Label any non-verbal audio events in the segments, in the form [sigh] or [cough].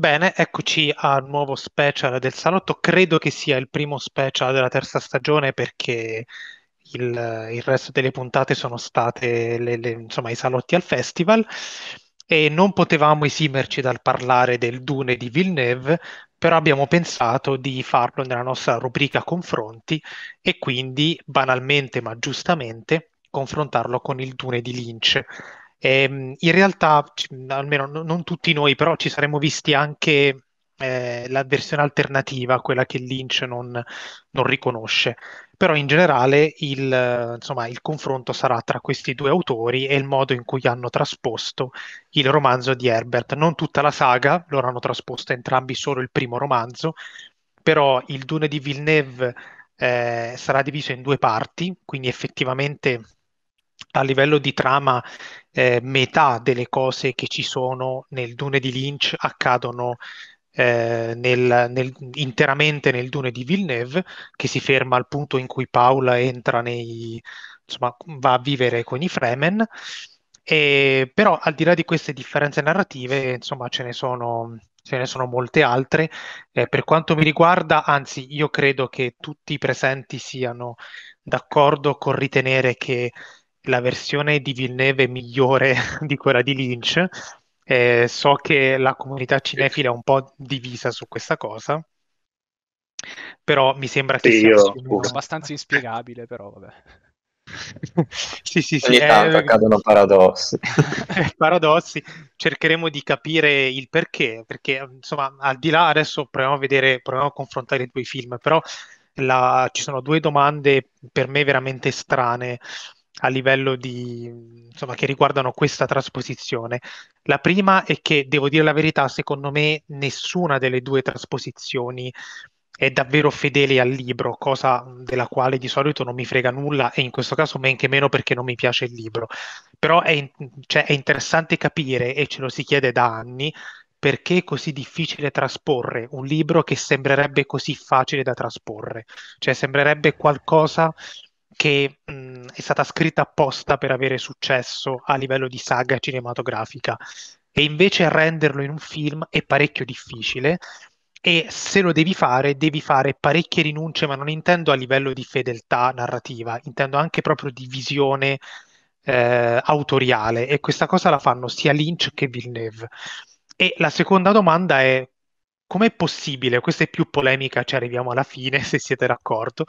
Bene, eccoci al nuovo special del salotto. Credo che sia il primo special della terza stagione perché il, il resto delle puntate sono state le, le, insomma, i salotti al festival e non potevamo esimerci dal parlare del Dune di Villeneuve, però abbiamo pensato di farlo nella nostra rubrica confronti e quindi banalmente ma giustamente confrontarlo con il Dune di Lynch Ehm, in realtà, almeno non tutti noi, però ci saremmo visti anche eh, la versione alternativa, quella che Lynch non, non riconosce. Però in generale il, insomma, il, confronto sarà tra questi due autori e il modo in cui hanno trasposto il romanzo di Herbert. Non tutta la saga, loro hanno trasposto entrambi solo il primo romanzo, però il Dune di Villeneuve eh, sarà diviso in due parti, quindi effettivamente a livello di trama eh, metà delle cose che ci sono nel Dune di Lynch accadono eh, nel, nel, interamente nel Dune di Villeneuve, che si ferma al punto in cui Paula entra nei, insomma, va a vivere con i Fremen. E, però al di là di queste differenze narrative, insomma, ce ne sono, ce ne sono molte altre. Eh, per quanto mi riguarda, anzi, io credo che tutti i presenti siano d'accordo con ritenere che la versione di Villeneuve migliore [laughs] di quella di Lynch. Eh, so che la comunità cinefila è un po' divisa su questa cosa, però mi sembra che sì, sia io... Uh. abbastanza inspiegabile, però vabbè. [laughs] sì, sì, sì. Ogni eh, tanto eh, accadono paradossi. [laughs] paradossi. Cercheremo di capire il perché, perché insomma, al di là adesso proviamo a vedere, proviamo a confrontare i due film, però la, ci sono due domande per me veramente strane a livello di insomma che riguardano questa trasposizione. La prima è che devo dire la verità, secondo me nessuna delle due trasposizioni è davvero fedele al libro, cosa della quale di solito non mi frega nulla e in questo caso men che meno perché non mi piace il libro. Però è, in- cioè, è interessante capire, e ce lo si chiede da anni, perché è così difficile trasporre un libro che sembrerebbe così facile da trasporre. Cioè sembrerebbe qualcosa che mh, è stata scritta apposta per avere successo a livello di saga cinematografica e invece renderlo in un film è parecchio difficile e se lo devi fare devi fare parecchie rinunce ma non intendo a livello di fedeltà narrativa intendo anche proprio di visione eh, autoriale e questa cosa la fanno sia Lynch che Villeneuve e la seconda domanda è com'è possibile questa è più polemica ci arriviamo alla fine [laughs] se siete d'accordo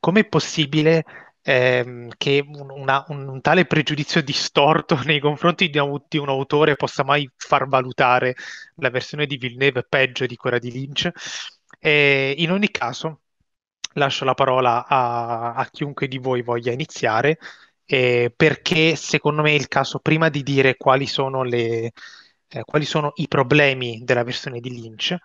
com'è possibile ehm, che una, un, un, tale pregiudizio distorto [laughs] nei confronti di un, di un, autore possa mai far valutare la versione di Villeneuve peggio di quella di Lynch? E in ogni caso, lascio la parola a, a chiunque di voi voglia iniziare, eh, perché secondo me è il caso, prima di dire quali sono, le, eh, quali sono i problemi della versione di Lynch,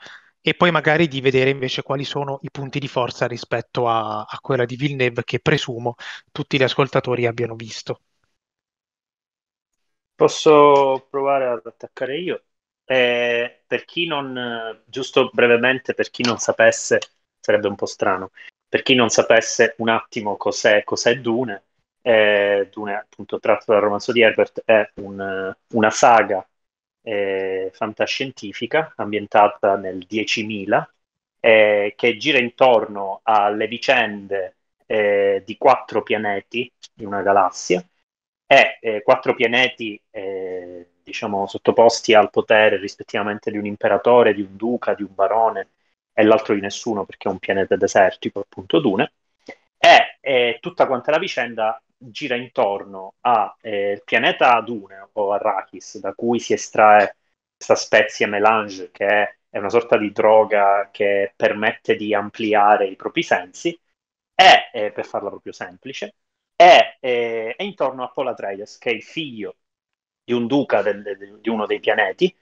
e poi magari di vedere invece quali sono i punti di forza rispetto a, a quella di Villeneuve che presumo tutti gli ascoltatori abbiano visto. Posso provare ad attaccare io? Eh, per chi non, giusto brevemente, per chi non sapesse, sarebbe un po' strano, per chi non sapesse un attimo cos'è, cos'è Dune, eh, Dune, appunto tratto dal romanzo di Herbert, è un, una saga eh, fantascientifica ambientata nel 10.000 eh, che gira intorno alle vicende eh, di quattro pianeti di una galassia e eh, quattro pianeti eh, diciamo sottoposti al potere rispettivamente di un imperatore, di un duca, di un barone e l'altro di nessuno perché è un pianeta desertico appunto Dune e tutta quanta la vicenda gira intorno al eh, pianeta Dune o Arrakis, da cui si estrae questa spezia melange che è, è una sorta di droga che permette di ampliare i propri sensi, è, eh, per farla proprio semplice, è, è, eh, è intorno a Paul Atreides, che è il figlio di un duca del, de, di uno dei pianeti,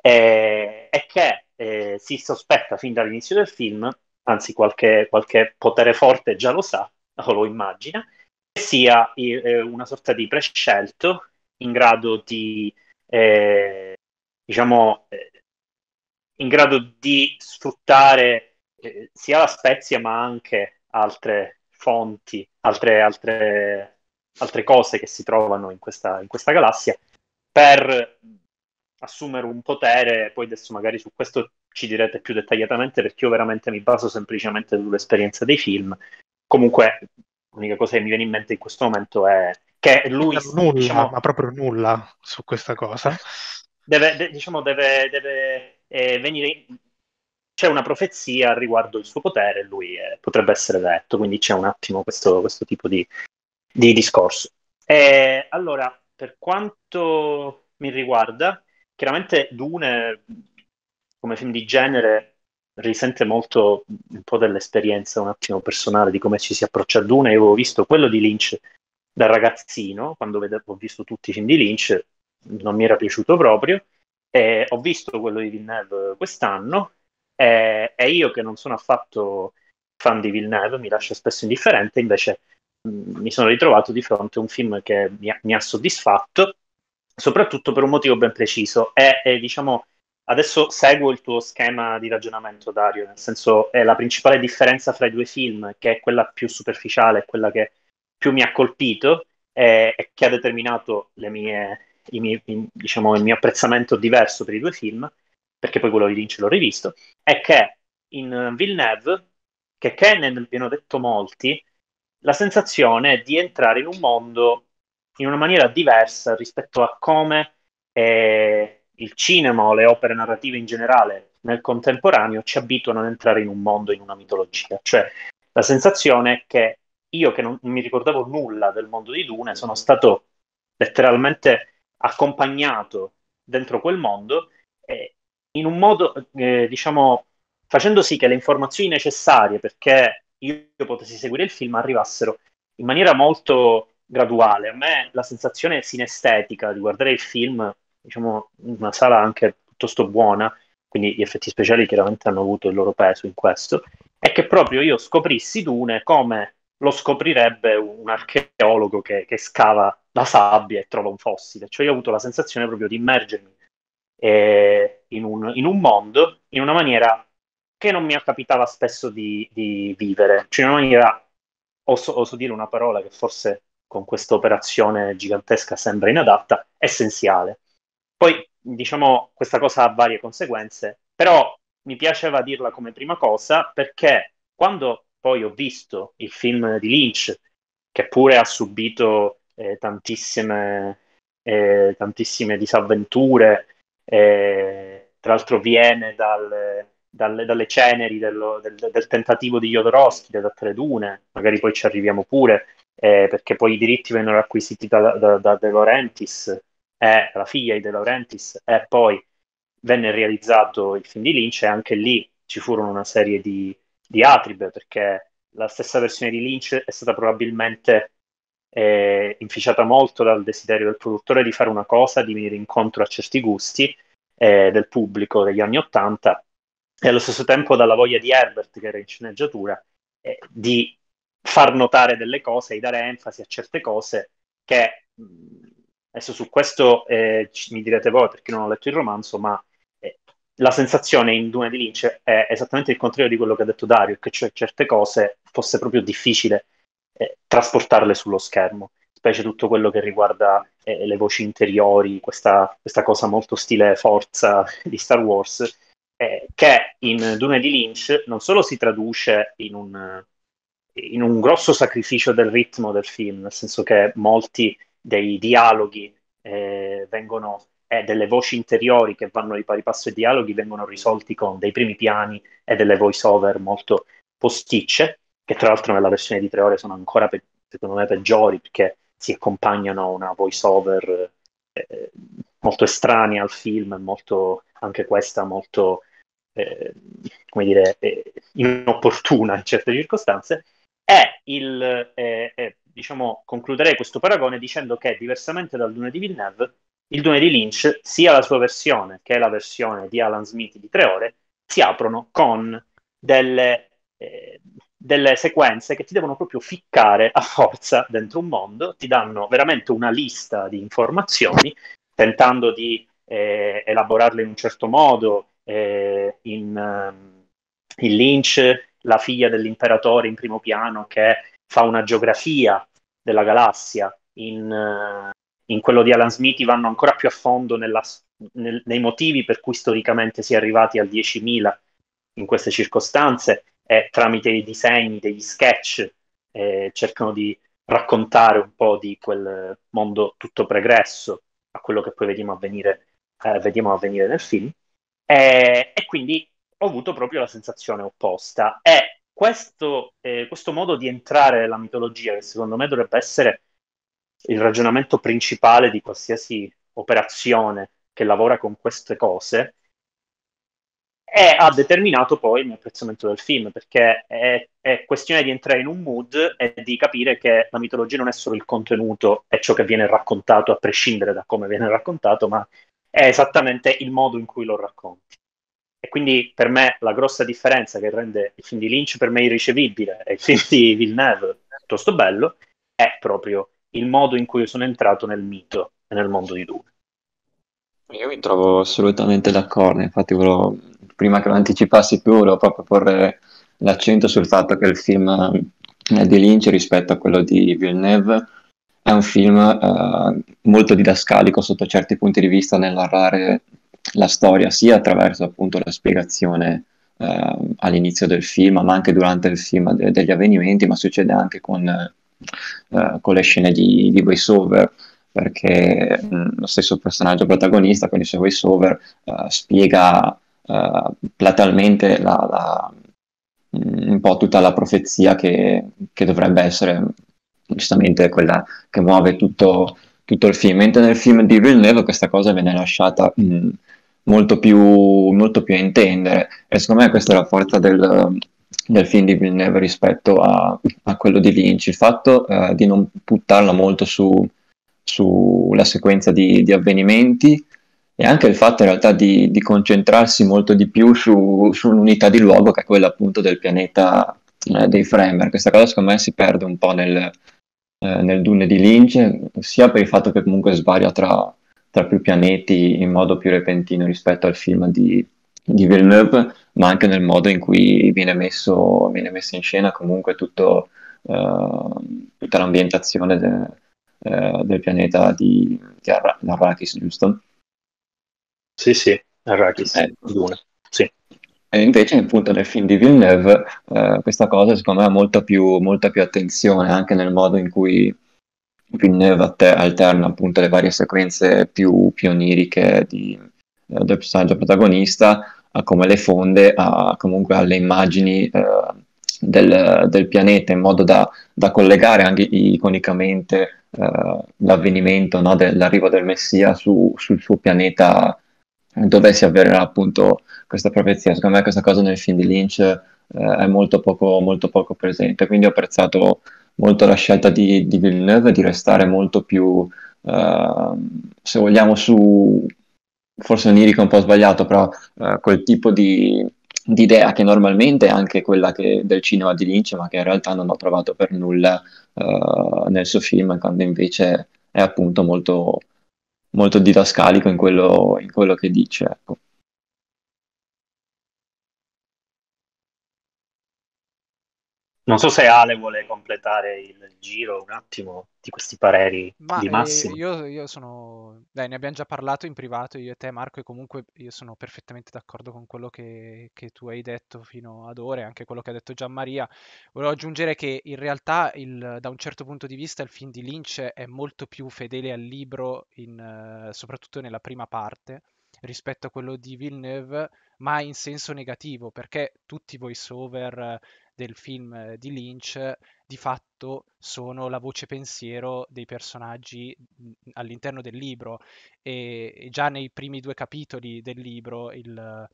eh, e che eh, si sospetta fin dall'inizio del film, anzi qualche, qualche potere forte già lo sa o lo immagina, sia eh, una sorta di prescelto in grado di, eh, diciamo, eh, in grado di sfruttare eh, sia la spezia ma anche altre fonti, altre, altre, altre cose che si trovano in questa, in questa galassia per assumere un potere, poi adesso magari su questo ci direte più dettagliatamente perché io veramente mi baso semplicemente sull'esperienza dei film. Comunque L'unica cosa che mi viene in mente in questo momento è che lui... Nulla, diciamo, ma proprio nulla su questa cosa. Deve, de- diciamo, deve, deve eh, venire... C'è una profezia riguardo il suo potere e lui eh, potrebbe essere detto, quindi c'è un attimo questo, questo tipo di, di discorso. E, allora, per quanto mi riguarda, chiaramente Dune, come film di genere, risente molto mm, un po' dell'esperienza un attimo personale di come ci si approccia ad una. Io avevo visto quello di Lynch da ragazzino, quando vedevo, ho visto tutti i film di Lynch, non mi era piaciuto proprio. Eh, ho visto quello di Villeneuve quest'anno eh, e io che non sono affatto fan di Villeneuve, mi lascia spesso indifferente, invece mh, mm, mi sono ritrovato di fronte a un film che mi ha, mi ha soddisfatto, soprattutto per un motivo ben preciso. È, è diciamo, Adesso seguo il tuo schema di ragionamento, Dario, nel senso è la principale differenza fra i due film, che è quella più superficiale, quella che più mi ha colpito e, e che ha determinato mie, i miei, i, diciamo, il mio apprezzamento diverso per i due film, perché poi quello di Lynch l'ho rivisto, è che in Villeneuve, che Kenneth vi hanno detto molti, la sensazione è di entrare in un mondo in una maniera diversa rispetto a come... Eh, il cinema o le opere narrative in generale nel contemporaneo ci abituano ad entrare in un mondo, in una mitologia. Cioè la sensazione che io che non mi ricordavo nulla del mondo di Dune sono stato letteralmente accompagnato dentro quel mondo e in un modo, eh, diciamo, facendo sì che le informazioni necessarie perché io potessi seguire il film arrivassero in maniera molto graduale. A me la sensazione sinestetica di guardare il film diciamo, una sala anche piuttosto buona, quindi gli effetti speciali chiaramente hanno avuto il loro peso in questo, è che proprio io scoprissi Dune come lo scoprirebbe un archeologo che, che scava la sabbia e trova un fossile. Cioè io ho avuto la sensazione proprio di immergermi eh, in, un, in, un, mondo in una maniera che non mi capitava spesso di, di vivere, cioè in una maniera, oso, oso dire una parola che forse con questa operazione gigantesca sembra inadatta, essenziale. Poi, diciamo, questa cosa ha varie conseguenze, però mi piaceva dirla come prima cosa perché quando poi ho visto il film di Lynch, che pure ha subito eh, tantissime, eh, tantissime, disavventure, eh, tra l'altro viene dal, dal, dalle ceneri dello, del, del, tentativo di Jodorowsky, da Tre Dune, magari poi ci arriviamo pure, eh, perché poi i diritti vennero acquisiti da, da, da De Laurentiis, è la figlia di De Laurentiis e poi venne realizzato il film di Lynch e anche lì ci furono una serie di, di atribe perché la stessa versione di Lynch è stata probabilmente eh, inficiata molto dal desiderio del produttore di fare una cosa, di venire incontro a certi gusti eh, del pubblico degli anni Ottanta e allo stesso tempo dalla voglia di Herbert, che era in sceneggiatura, eh, di far notare delle cose e dare enfasi a certe cose che mh, Adesso su questo eh, mi direte voi perché non ho letto il romanzo, ma eh, la sensazione in Dune di Lynch è esattamente il contrario di quello che ha detto Dario, che cioè certe cose fosse proprio difficile eh, trasportarle sullo schermo, specie tutto quello che riguarda eh, le voci interiori, questa, questa, cosa molto stile forza [laughs] di Star Wars, eh, che in Dune di Lynch non solo si traduce in un, in un grosso sacrificio del ritmo del film, nel senso che molti dei dialoghi eh, vengono, eh, delle voci interiori che vanno di pari passo ai dialoghi vengono risolti con dei primi piani e delle voice over molto posticce, che tra l'altro nella versione di tre ore sono ancora, pe- secondo me, peggiori perché si accompagnano a una voice over eh, molto estranea al film, molto, anche questa molto, eh, come dire, eh, inopportuna in certe circostanze, è il, eh, eh, diciamo, concluderei questo paragone dicendo che diversamente dal Dune di Villeneuve, il Dune di Lynch, sia la sua versione che la versione di Alan Smith di tre ore, si aprono con delle, eh, delle sequenze che ti devono proprio ficcare a forza dentro un mondo, ti danno veramente una lista di informazioni, tentando di eh, elaborarle in un certo modo. Eh, in, ehm, in, Lynch la figlia dell'imperatore in primo piano che fa una geografia della galassia. In, eh, in quello di Alan Smithy vanno ancora più a fondo nella, nel, nei motivi per cui storicamente si è arrivati al 10.000 in queste circostanze e tramite i disegni, degli sketch, eh, cercano di raccontare un po' di quel mondo tutto pregresso a quello che poi vediamo avvenire, eh, vediamo avvenire nel film. E, e, quindi ho avuto proprio la sensazione opposta. E questo, eh, questo modo di entrare nella mitologia, che secondo me dovrebbe essere il ragionamento principale di qualsiasi operazione che lavora con queste cose, è, ha determinato poi il mio apprezzamento del film, perché è, è, questione di entrare in un mood e di capire che la mitologia non è solo il contenuto e ciò che viene raccontato, a prescindere da come viene raccontato, ma è esattamente il modo in cui lo racconti quindi per me la grossa differenza che rende il film di Lynch per me irricevibile e il film di Villeneuve piuttosto bello è proprio il modo in cui sono entrato nel mito e nel mondo di Dune. Io mi trovo assolutamente d'accordo, infatti volevo, prima che lo anticipassi più volevo proprio porre l'accento sul fatto che il film eh, di Lynch rispetto a quello di Villeneuve è un film eh, molto didascalico sotto certi punti di vista nel narrare la storia sia attraverso appunto la spiegazione eh, all'inizio del film, ma anche durante il film de- degli avvenimenti, ma succede anche con, eh, con le scene di, di voiceover perché mh, mm, lo stesso personaggio protagonista con il suo voiceover uh, spiega uh, eh, platalmente la, la, mm, un po' tutta la profezia che, che, dovrebbe essere mm, giustamente quella che muove tutto, tutto, il film, mentre nel film di Villeneuve questa cosa viene lasciata mh, molto più, molto più a intendere. E secondo me questa è la forza del, del film di Villeneuve rispetto a, a, quello di Lynch, il fatto eh, di non buttarla molto sulla sequenza di, di, avvenimenti e anche il fatto in realtà di, di concentrarsi molto di più su, sull'unità di luogo che è quella appunto del pianeta eh, dei Framer. Questa cosa secondo me si perde un po' nel, eh, nel Dune di Lynch, sia per il fatto che comunque svaria tra, tra più pianeti in modo più repentino rispetto al film di, di Villeneuve, ma anche nel modo in cui viene messo, viene messo in scena comunque tutto, uh, tutta l'ambientazione de, uh, del pianeta di, di Ar- Arrakis, giusto? Sì, sì, Arrakis, eh. Duna, sì. E invece appunto nel film di Villeneuve uh, questa cosa secondo me ha molta più, molta più attenzione anche nel modo in cui Villeneuve alterna appunto le varie sequenze più pioniriche di, eh, del personaggio protagonista a come le fonde a, comunque alle immagini eh, del, del, pianeta in modo da, da collegare anche iconicamente eh, l'avvenimento no, dell'arrivo del Messia su, sul suo pianeta dove si avvererà appunto questa profezia. Secondo me questa cosa nel film di Lynch eh, è molto poco, molto poco presente, quindi ho apprezzato molto la scelta di, di Villeneuve di restare molto più, eh, se vogliamo, su forse un'irica un po' sbagliato, però eh, quel tipo di, di, idea che normalmente è anche quella che, del cinema di Lynch, ma che in realtà non ho trovato per nulla eh, nel suo film, quando invece è appunto molto, molto didascalico in quello, in quello che dice. Ecco. Non so se Ale vuole completare il giro un attimo di questi pareri Ma, di eh, Massimo. Eh, io, io, sono... Dai, ne abbiamo già parlato in privato io e te Marco e comunque io sono perfettamente d'accordo con quello che, che tu hai detto fino ad ora e anche quello che ha detto Gianmaria. Volevo aggiungere che in realtà il, da un certo punto di vista il film di Lynch è molto più fedele al libro, in, eh, soprattutto nella prima parte rispetto a quello di Villeneuve, ma in senso negativo, perché tutti i voiceover del film eh, di Lynch di fatto sono la voce pensiero dei personaggi mm, mm, all'interno del libro e, già nei primi due capitoli del libro il,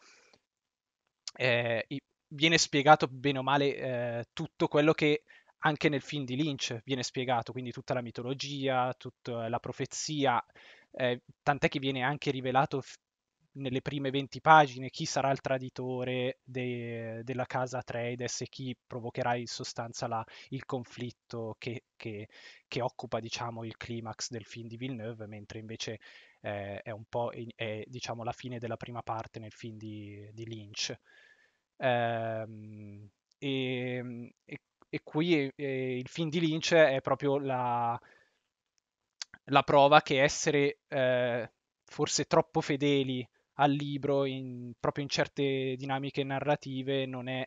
eh, viene spiegato bene o male eh, tutto quello che anche nel film di Lynch viene spiegato, quindi tutta la mitologia, tutta la profezia, eh, tant'è che viene anche rivelato nelle prime 20 pagine chi sarà il traditore de, della casa Atreides e chi provocherà in sostanza la, il conflitto che, che, che occupa diciamo, il climax del film di Villeneuve, mentre invece eh, è un po' è, diciamo, la fine della prima parte nel film di, di Lynch. Ehm, e, e, e, qui e, il film di Lynch è proprio la, la prova che essere eh, forse troppo fedeli al libro, in, proprio in certe dinamiche narrative, non è,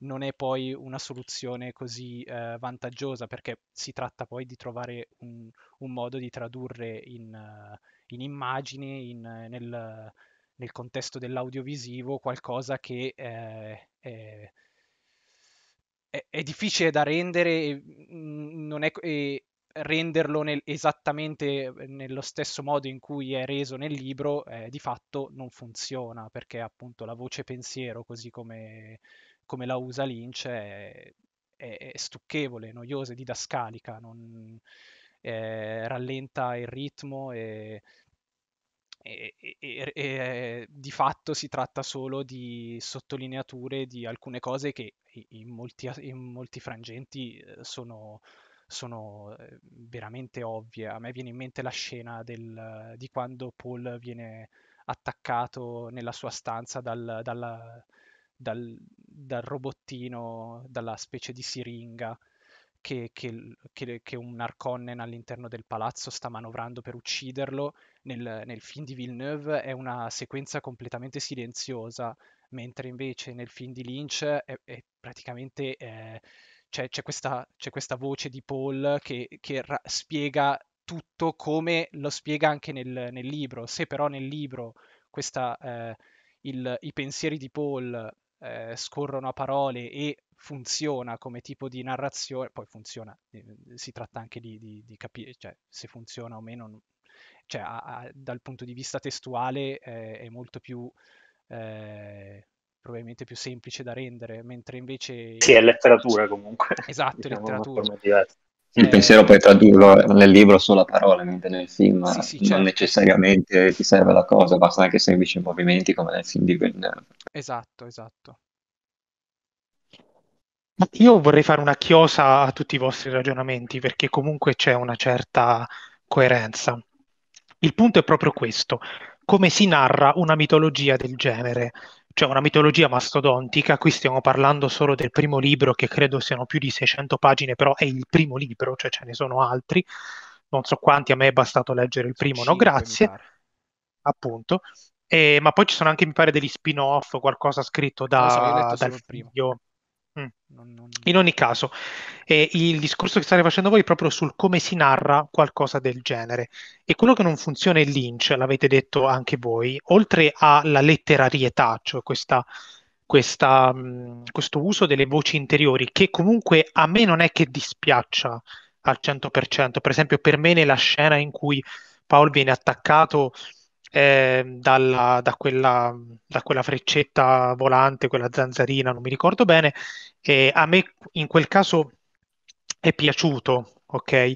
non è poi una soluzione così eh, vantaggiosa perché si tratta poi di trovare un, un modo di tradurre in, eh, in immagini, in, eh, nel, nel, contesto dell'audiovisivo, qualcosa che eh, è, è, è, difficile da rendere e, mm, è, renderlo nel, esattamente ehm, nello stesso modo in cui è reso nel libro eh, di fatto non funziona perché appunto la voce pensiero così come, come la usa Lynch è, è, è stucchevole, noiosa, didascalica, non, eh, rallenta il ritmo e, e, e, e, di fatto si tratta solo di sottolineature di alcune cose che in molti, in molti frangenti eh, sono sono eh, veramente ovvie. A me viene in mente la scena del, di quando Paul viene attaccato nella sua stanza dal, dalla, dal, dal robottino, dalla specie di siringa. Che, che, che, che, un Arconnen all'interno del palazzo sta manovrando per ucciderlo. Nel, nel, film di Villeneuve è una sequenza completamente silenziosa, mentre invece nel film di Lynch è, è praticamente eh, c'è, c'è, questa, c'è questa, voce di Paul che, che ra- spiega tutto come lo spiega anche nel, nel libro. Se però nel libro questa, eh, il, i pensieri di Paul eh, scorrono a parole e funziona come tipo di narrazione, poi funziona, eh, si tratta anche di, di, di capire cioè, se funziona o meno, cioè, a, a, dal punto di vista testuale eh, è molto più eh, probabilmente più semplice da rendere, mentre invece... Sì, è letteratura [laughs] comunque. Esatto, diciamo letteratura. Il eh... pensiero puoi tradurlo nel libro solo a parole, mentre nel film sì, sì, non certo. necessariamente ti serve la cosa, basta anche semplici movimenti come nel film di Villeneuve. Esatto, esatto. Io vorrei fare una chiosa a tutti i vostri ragionamenti perché comunque c'è una certa coerenza. Il punto è proprio questo, come si narra una mitologia del genere? cioè una mitologia mastodontica, qui stiamo parlando solo del primo libro che credo siano più di 600 pagine, però è il primo libro, cioè ce ne sono altri, non so quanti, a me è bastato leggere il primo, no grazie, appunto, eh, ma poi ci sono anche mi pare degli spin-off, qualcosa scritto da, so, dal figlio, Mm. Non, non... In ogni caso, eh, il discorso che state facendo voi è proprio sul come si narra qualcosa del genere. E quello che non funziona è Lynch, l'avete detto anche voi, oltre alla letterarietà, cioè questa, questa, mh, mm, questo uso delle voci interiori, che comunque a me non è che dispiaccia al 100%. Per esempio, per me nella scena in cui Paul viene attaccato... Eh, dalla, da, quella, da, quella, freccetta volante, quella zanzarina, non mi ricordo bene, e a me in quel caso è piaciuto, ok?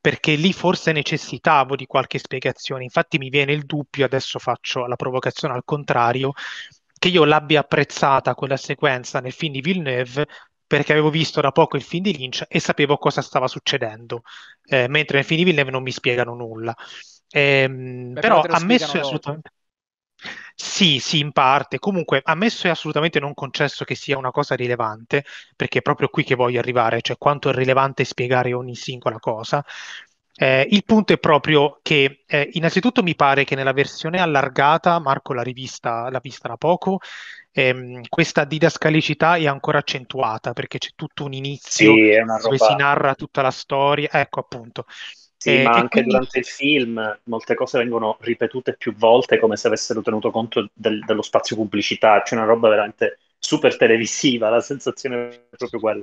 Perché lì forse necessitavo di qualche spiegazione. Infatti mi viene il dubbio, adesso faccio la provocazione al contrario, che io l'abbia apprezzata quella sequenza nel film di Villeneuve perché avevo visto da poco il film di Lynch e sapevo cosa stava succedendo, eh, mentre nel film di Villeneuve non mi spiegano nulla. Eh, però ammesso assolutamente... Sì, sì, in parte. Comunque, ammesso e assolutamente non concesso che sia una cosa rilevante, perché è proprio qui che voglio arrivare, cioè quanto è rilevante spiegare ogni singola cosa. Eh, il punto è proprio che, eh, innanzitutto, mi pare che nella versione allargata, Marco l'ha, rivista, l'ha vista da poco, ehm, questa didascalicità è ancora accentuata perché c'è tutto un inizio sì, dove si narra tutta la storia. Ecco, appunto. Sì, eh, ma anche quindi... durante il film molte cose vengono ripetute più volte come se avessero tenuto conto del, dello spazio pubblicità, c'è una roba veramente super televisiva, la sensazione è proprio quella.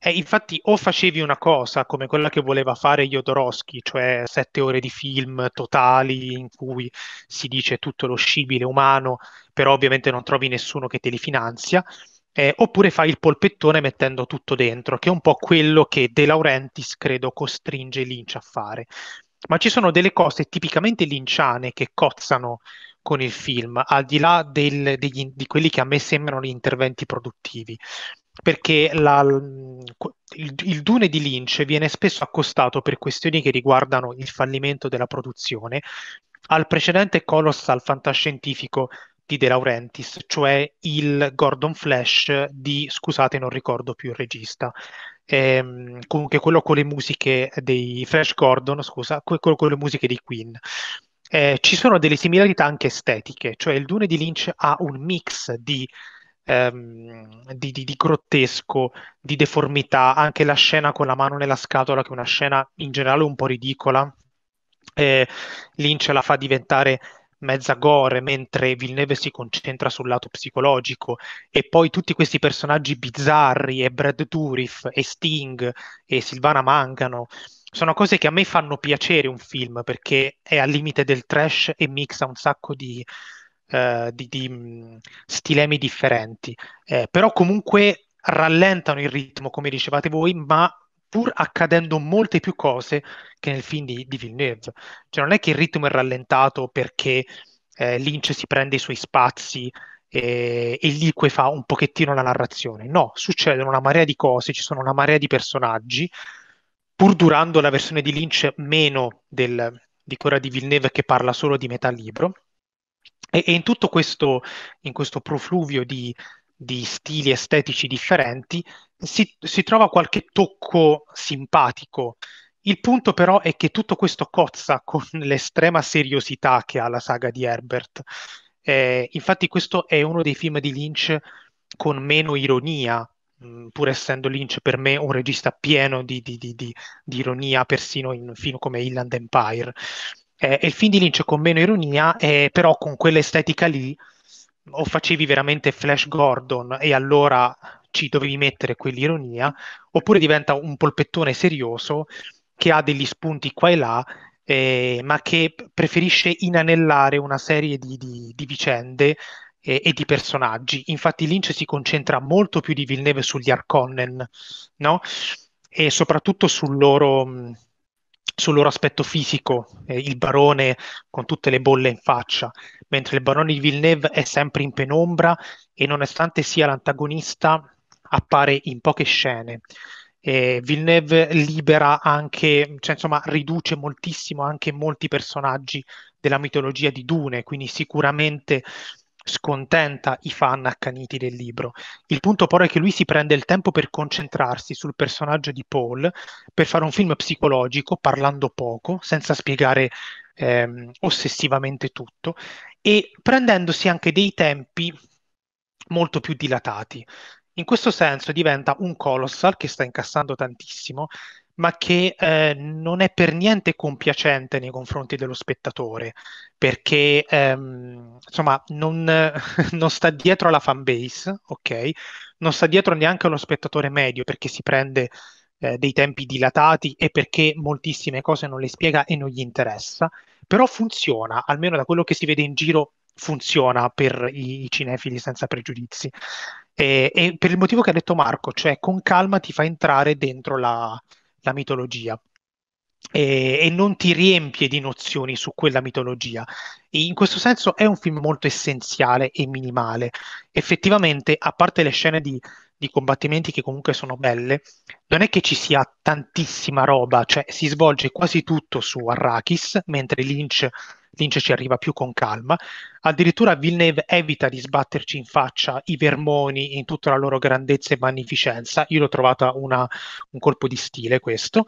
Eh, infatti, o facevi una cosa come quella che voleva fare Jodorowsky, cioè sette ore di film totali in cui si dice tutto lo scibile umano, però ovviamente non trovi nessuno che te li finanzia, eh, oppure fai il polpettone mettendo tutto dentro, che è un po' quello che De Laurentiis credo costringe Lynch a fare. Ma ci sono delle cose tipicamente linciane che cozzano con il film, al di là del, degli, di quelli che a me sembrano gli interventi produttivi. Perché la, il, il Dune di Lynch viene spesso accostato per questioni che riguardano il fallimento della produzione al precedente colossal fantascientifico di De Laurentiis, cioè il Gordon Flash di, scusate non ricordo più il regista, ehm, comunque quello con le musiche dei Flash Gordon, scusa, quello con le musiche dei Queen. Eh, ci sono delle similarità anche estetiche, cioè il Dune di Lynch ha un mix di Um, di, di, di, grottesco, di deformità, anche la scena con la mano nella scatola, che è una scena in generale un po' ridicola. Eh, Lynch la fa diventare mezza gore, mentre Villeneuve si concentra sul lato psicologico, e poi tutti questi personaggi bizzarri, e Brad Turif, e Sting, e Silvana Mangano, sono cose che a me fanno piacere un film, perché è al limite del trash e mixa un sacco di, uh, di, di mm, stilemi differenti. Eh, però comunque rallentano il ritmo, come dicevate voi, ma pur accadendo molte più cose che nel film di, di Villeneuve. Cioè non è che il ritmo è rallentato perché eh, Lynch si prende i suoi spazi e, e liquefa un pochettino la narrazione. No, succedono una marea di cose, ci sono una marea di personaggi, pur durando la versione di Lynch meno del, di quella di Villeneuve che parla solo di metà libro. E, e in tutto questo, in questo profluvio di, di stili estetici differenti, si, si trova qualche tocco simpatico. Il punto però è che tutto questo cozza con [laughs] l'estrema seriosità che ha la saga di Herbert. Eh, infatti questo è uno dei film di Lynch con meno ironia, mm, pur essendo Lynch per me un regista pieno di, di, di, di ironia, persino in film come Inland Empire. Eh, il film di Lynch con meno ironia, eh, però con quell'estetica lì, o facevi veramente Flash Gordon e allora ci dovevi mettere quell'ironia, oppure diventa un polpettone serioso che ha degli spunti qua e là, eh, ma che preferisce inanellare una serie di, di, di vicende eh, e, di personaggi. Infatti Lynch si concentra molto più di Villeneuve sugli Arconnen, no? E soprattutto sul loro... sul loro aspetto fisico, eh, il barone con tutte le bolle in faccia, mentre il barone di Villeneuve è sempre in penombra e nonostante sia l'antagonista appare in poche scene. Eh, Villeneuve libera anche, cioè, insomma, riduce moltissimo anche molti personaggi della mitologia di Dune, quindi sicuramente scontenta i fan accaniti del libro. Il punto però è che lui si prende il tempo per concentrarsi sul personaggio di Paul, per fare un film psicologico, parlando poco, senza spiegare ehm, ossessivamente tutto, e prendendosi anche dei tempi molto più dilatati. In questo senso diventa un colossal che sta incassando tantissimo, ma che eh, non è per niente compiacente nei confronti dello spettatore, perché ehm, insomma non, [laughs] non, sta dietro alla fanbase, ok? Non sta dietro neanche allo spettatore medio perché si prende eh, dei tempi dilatati e perché moltissime cose non le spiega e non gli interessa, però funziona, almeno da quello che si vede in giro funziona per i cinefili senza pregiudizi. E, e, per il motivo che ha detto Marco, cioè con calma ti fa entrare dentro la, la mitologia. E, e, non ti riempie di nozioni su quella mitologia. In questo senso è un film molto essenziale e minimale. Effettivamente, a parte le scene di, di combattimenti che comunque sono belle, non è che ci sia tantissima roba, cioè si svolge quasi tutto su Arrakis, mentre Lynch Lynch ci arriva più con calma. Addirittura Villeneuve evita di sbatterci in faccia i vermoni in tutta la loro grandezza e magnificenza. Io l'ho trovata una, un colpo di stile questo,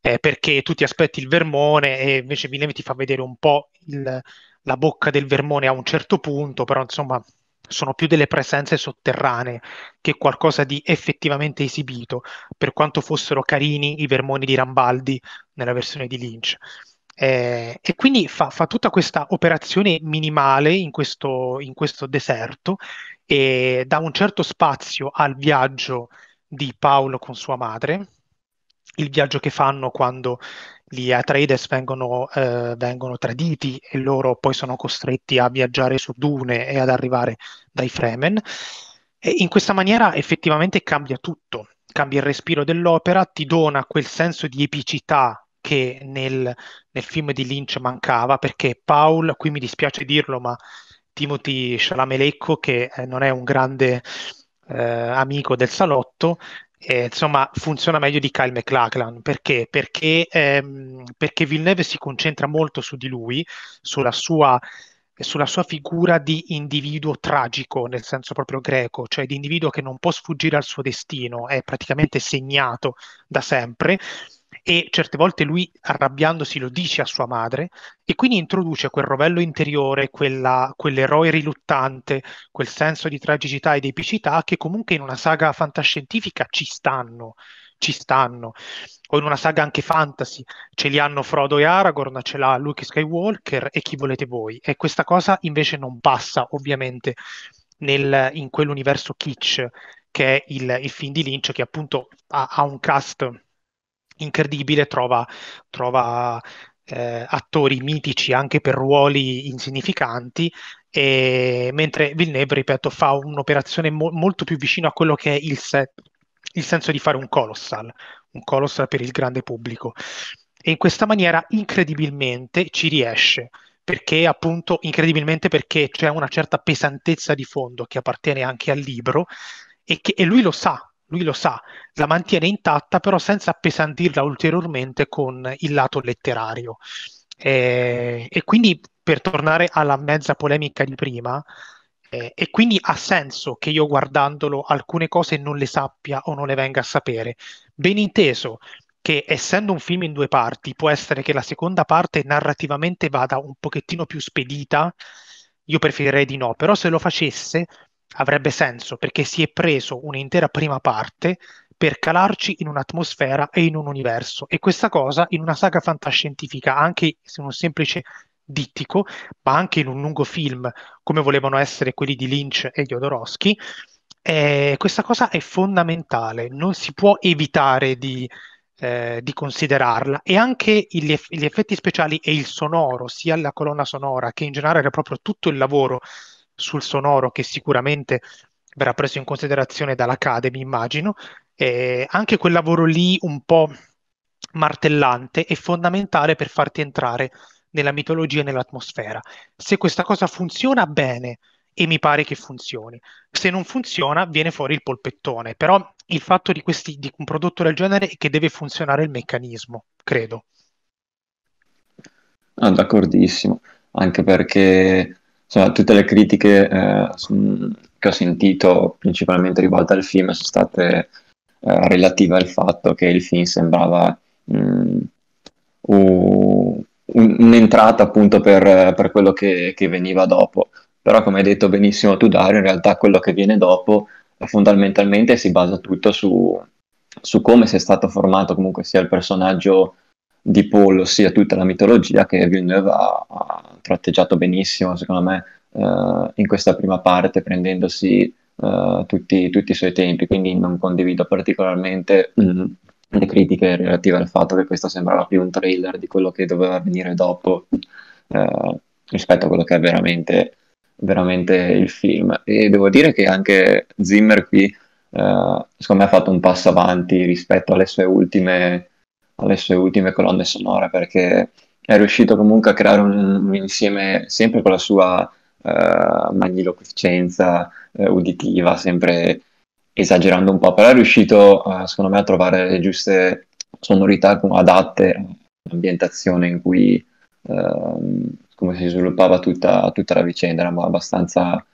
eh, perché tu ti aspetti il vermone e invece Villeneuve ti fa vedere un po' il, la bocca del vermone a un certo punto, però insomma sono più delle presenze sotterranee che qualcosa di effettivamente esibito, per quanto fossero carini i vermoni di Rambaldi nella versione di Lynch. Eh, e quindi fa, fa, tutta questa operazione minimale in questo, in questo deserto e dà un certo spazio al viaggio di Paolo con sua madre, il viaggio che fanno quando gli Atreides vengono, eh, vengono, traditi e loro poi sono costretti a viaggiare su dune e ad arrivare dai Fremen. E in questa maniera effettivamente cambia tutto, cambia il respiro dell'opera, ti dona quel senso di epicità che nel, nel, film di Lynch mancava perché Paul, qui mi dispiace dirlo, ma Timothy Chalamelecco, che eh, non è un grande eh, amico del salotto, eh, insomma funziona meglio di Kyle McLachlan perché? Perché, ehm, perché Villeneuve si concentra molto su di lui, sulla sua sulla sua figura di individuo tragico, nel senso proprio greco, cioè di individuo che non può sfuggire al suo destino, è praticamente segnato da sempre, e certe volte lui arrabbiandosi lo dice a sua madre e quindi introduce quel rovello interiore, quella, quell'eroe riluttante, quel senso di tragicità ed epicità che comunque in una saga fantascientifica ci stanno, ci stanno, o in una saga anche fantasy, ce li hanno Frodo e Aragorn, ce l'ha Luke Skywalker e chi volete voi. E questa cosa invece non passa ovviamente nel, in quell'universo kitsch che è il, il film di Lynch che appunto ha, ha un cast incredibile, trova, trova eh, attori mitici anche per ruoli insignificanti, e, mentre Villeneuve, ripeto, fa un'operazione mo- molto più vicina a quello che è il, se- il senso di fare un colossal, un colossal per il grande pubblico. E in questa maniera incredibilmente ci riesce perché appunto incredibilmente perché c'è una certa pesantezza di fondo che appartiene anche al libro e, che, e lui lo sa lui lo sa, la mantiene intatta però senza appesantirla ulteriormente con il lato letterario. Eh, e quindi per tornare alla mezza polemica di prima, eh, e quindi ha senso che io guardandolo alcune cose non le sappia o non le venga a sapere. Ben inteso che essendo un film in due parti, può essere che la seconda parte narrativamente vada un pochettino più spedita, io preferirei di no, però se lo facesse avrebbe senso perché si è preso un'intera prima parte per calarci in un'atmosfera e in un universo e questa cosa in una saga fantascientifica, anche se un semplice dittico, ma anche in un lungo film come volevano essere quelli di Lynch e di Odorowski, eh, questa cosa è fondamentale, non si può evitare di, eh, di considerarla e anche gli, eff- gli effetti speciali e il sonoro, sia la colonna sonora che in generale era proprio tutto il lavoro sul sonoro che sicuramente verrà preso in considerazione dall'Academy, immagino, eh, anche quel lavoro lì un po' martellante è fondamentale per farti entrare nella mitologia e nell'atmosfera. Se questa cosa funziona bene, e mi pare che funzioni, se non funziona viene fuori il polpettone, però il fatto di, questi, di un prodotto del genere è che deve funzionare il meccanismo, credo. Ah, d'accordissimo, anche perché insomma, tutte le critiche eh, mm, che ho sentito, principalmente rivolte al film, sono state eh, relative al fatto che il film sembrava mh, mm, un, un'entrata appunto per, per quello che, che, veniva dopo. Però, come hai detto benissimo tu, Dario, in realtà quello che viene dopo fondamentalmente si basa tutto su, su come è stato formato comunque sia il personaggio di Paul, ossia tutta la mitologia che Villeneuve ha, ha tratteggiato benissimo, secondo me, eh, in questa prima parte, prendendosi eh, tutti, tutti, i suoi tempi. Quindi non condivido particolarmente mh, mm-hmm. le critiche relative al fatto che questo sembrava più un trailer di quello che doveva venire dopo eh, rispetto a quello che è veramente, veramente, il film. E devo dire che anche Zimmer qui, eh, secondo me, ha fatto un passo avanti rispetto alle sue ultime alle sue ultime colonne sonore perché è riuscito comunque a creare un, un insieme sempre con la sua eh, magniloquenza eh, uditiva, sempre esagerando un po', però è riuscito eh, secondo me a trovare le giuste sonorità adatte all'ambientazione in cui ehm, come si sviluppava tutta, tutta la vicenda, era abbastanza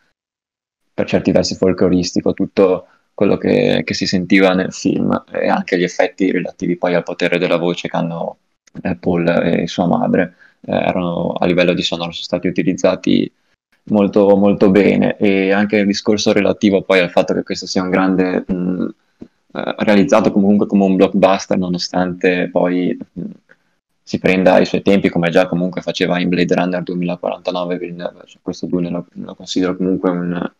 per certi versi folcloristico, tutto quello che, che, si sentiva nel film e anche gli effetti relativi poi al potere della voce che hanno eh, Paul e sua madre eh, erano a livello di sonoro sono stati utilizzati molto, molto bene e anche il discorso relativo poi al fatto che questo sia un grande mh, mm, eh, realizzato comunque come un blockbuster nonostante poi mh, mm, si prenda i suoi tempi come già comunque faceva in Blade Runner 2049 cioè eh, questo lui lo, lo considero comunque un,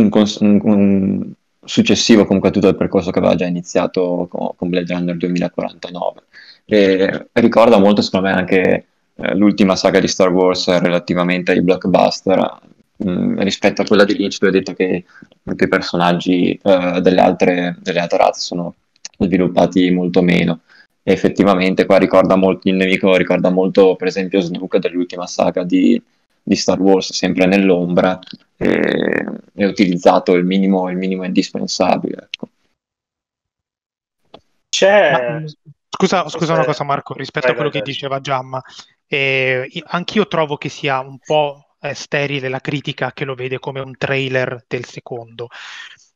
un, cons- un, un successivo comunque a tutto il percorso che aveva già iniziato con, con Blade Runner 2049. E ricorda molto, secondo me, anche eh, l'ultima saga di Star Wars relativamente ai blockbuster. Mh, mm, rispetto a quella di Lynch, dove ho detto che anche i personaggi eh, delle, altre, delle altre razze sono sviluppati molto meno. E effettivamente qua ricorda molto il nemico, ricorda molto per esempio Snook dell'ultima saga di, di Star Wars sempre nell'ombra e, e utilizzato il minimo, il minimo indispensabile. Ecco. C'è... Ma, scusa, scusa una cosa Marco, rispetto vai, a quello vai, che vai. diceva Giamma, eh, anch'io trovo che sia un po' eh, sterile la critica che lo vede come un trailer del secondo.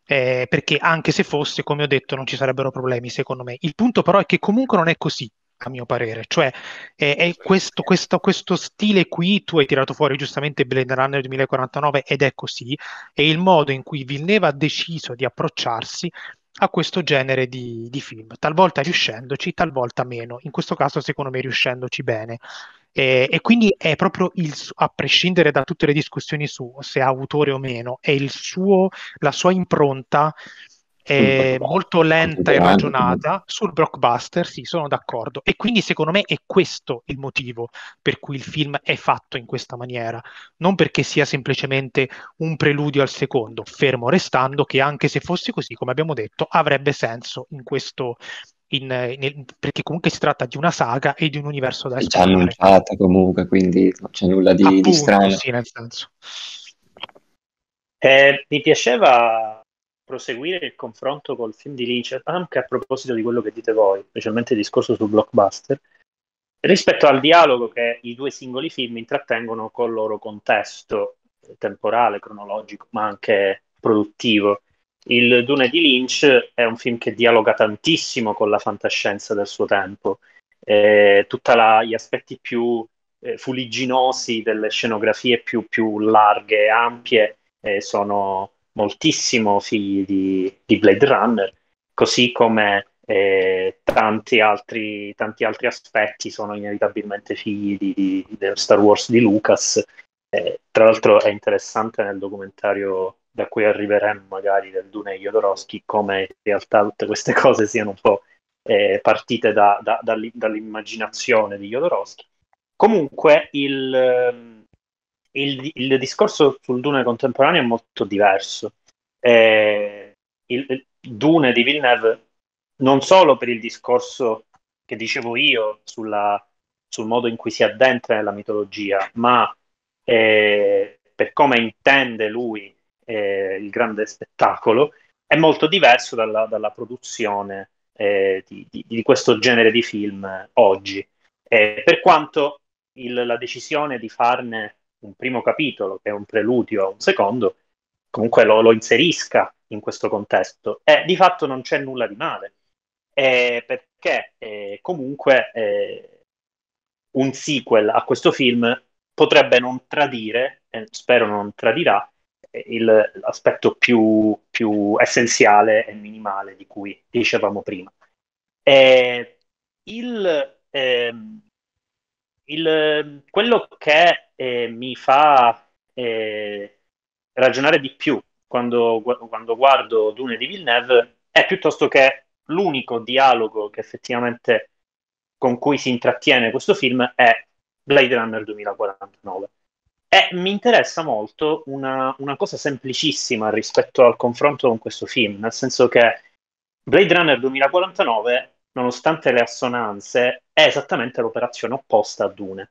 Eh, perché anche se fosse, come ho detto, non ci sarebbero problemi, secondo me. Il punto però è che comunque non è così, a mio parere. Cioè, è, è questo, questo, questo, stile qui, tu hai tirato fuori giustamente Blade Runner 2049 ed è così, è il modo in cui Villeneuve ha deciso di approcciarsi a questo genere di, di film, talvolta riuscendoci, talvolta meno, in questo caso secondo me riuscendoci bene. E, e quindi è proprio il, a prescindere da tutte le discussioni su se ha autore o meno, è suo, la sua impronta è ehm, molto lenta e ragionata sul blockbuster, sì, sono d'accordo. E quindi secondo me è questo il motivo per cui il film è fatto in questa maniera, non perché sia semplicemente un preludio al secondo, fermo restando che anche se fosse così, come abbiamo detto, avrebbe senso in questo in, in, perché comunque si tratta di una saga e di un universo da esplorare. Già annunciata comunque, quindi non c'è nulla di, Appunto, di strano. Sì, nel senso. Eh, mi piaceva proseguire il confronto col film di Lynch, anche a proposito di quello che dite voi, specialmente il discorso sul blockbuster, rispetto al dialogo che i due singoli film intrattengono col loro contesto temporale, cronologico, ma anche produttivo. Il Dune di Lynch è un film che dialoga tantissimo con la fantascienza del suo tempo, tutti gli aspetti più eh, fuligginosi delle scenografie più, più larghe e ampie eh, sono moltissimo figli di, di Blade Runner, così come eh, tanti, altri, tanti, altri, aspetti sono inevitabilmente figli di, di, di Star Wars di Lucas. Eh, tra l'altro è interessante nel documentario da cui arriveremo magari del Dune Jodorowsky come in realtà tutte queste [laughs] cose siano un po' eh, partite da, da, da, dall'immaginazione di Jodorowsky. Comunque il ehm, il, il, discorso sul Dune contemporaneo è molto diverso. Eh, il Dune di Villeneuve non solo per il discorso che dicevo io sulla, sul modo in cui si addentra nella mitologia, ma eh, per come intende lui eh, il grande spettacolo, è molto diverso dalla, dalla produzione eh, di, di, di, questo genere di film oggi. Eh, per quanto il, la decisione di farne un primo capitolo, che è un preludio a un secondo, comunque lo, lo inserisca in questo contesto. E di fatto non c'è nulla di male, eh, perché eh, comunque eh, un sequel a questo film potrebbe non tradire, spero non tradirà, il, l'aspetto più, più, essenziale e minimale di cui dicevamo prima. Il, ehm, il, ehm, quello che eh, mi fa eh, ragionare di più quando, quando, guardo Dune di Villeneuve è piuttosto che l'unico dialogo che effettivamente con cui si intrattiene questo film è Blade Runner 2049. E mi interessa molto una, una cosa semplicissima rispetto al confronto con questo film, nel senso che Blade Runner 2049, nonostante le assonanze, è esattamente l'operazione opposta a Dune.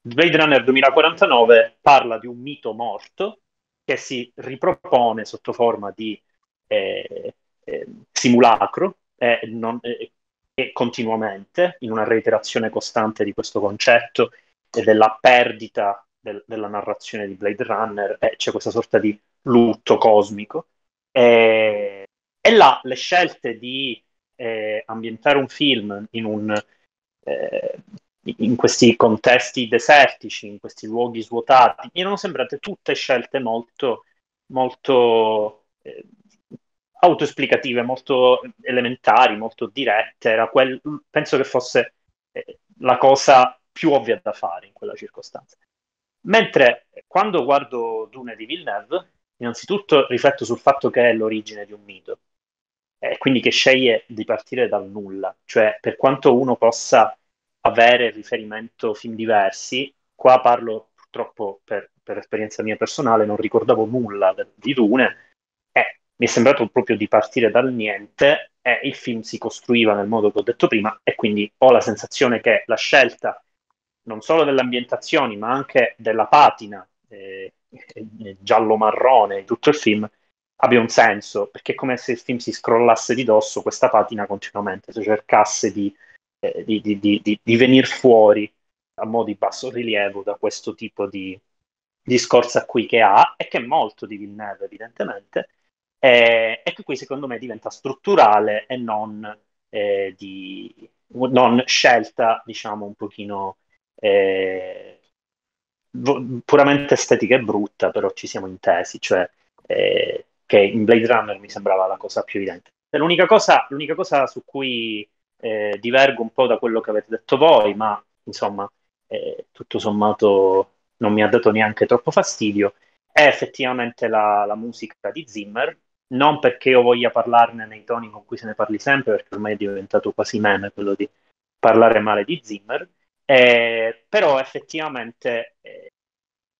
Blade Runner 2049 parla di un mito morto che si ripropone sotto forma di eh, eh, simulacro eh, eh, e eh, continuamente, in una reiterazione costante di questo concetto e della perdita del, della narrazione di Blade Runner, eh, c'è questa sorta di lutto cosmico. e là le scelte di ambientare un film in un eh, in questi contesti desertici, in questi luoghi svuotati. Mi erano sembrate tutte scelte molto, molto eh, autoesplicative, molto elementari, molto dirette. Quel, penso che fosse eh, la cosa più ovvia da fare in quella circostanza. Mentre quando guardo Dune di Villeneuve, innanzitutto rifletto sul fatto che è l'origine di un mito, eh, quindi che sceglie di partire dal nulla, cioè per quanto uno possa avere riferimento film diversi, qua parlo purtroppo per, per esperienza mia personale, non ricordavo nulla di Dune, eh, mi è sembrato proprio di partire dal niente e il film si costruiva nel modo che ho detto prima e quindi ho la sensazione che la scelta non solo delle ambientazioni ma anche della patina eh, eh, giallo-marrone in tutto il film abbia un senso, perché è come se il film si scrollasse di dosso questa patina continuamente, se cercasse di, eh, di, di, di venire fuori a mo' di basso rilievo da questo tipo di discorso qui che ha, e che è molto di Villeneuve evidentemente, eh, e che qui secondo me diventa strutturale e non, eh, di, non scelta, diciamo, un pochino... Eh, puramente estetica e brutta, però ci siamo intesi, cioè eh, che in Blade Runner mi sembrava la cosa più evidente. Cioè, l'unica cosa, l'unica cosa su cui eh, divergo un po' da quello che avete detto voi, ma insomma, eh, tutto sommato non mi ha dato neanche troppo fastidio, è effettivamente la, la, musica di Zimmer. Non perché io voglia parlarne nei toni con cui se ne parli sempre, perché ormai è diventato quasi meme quello di parlare male di Zimmer, eh, però effettivamente eh,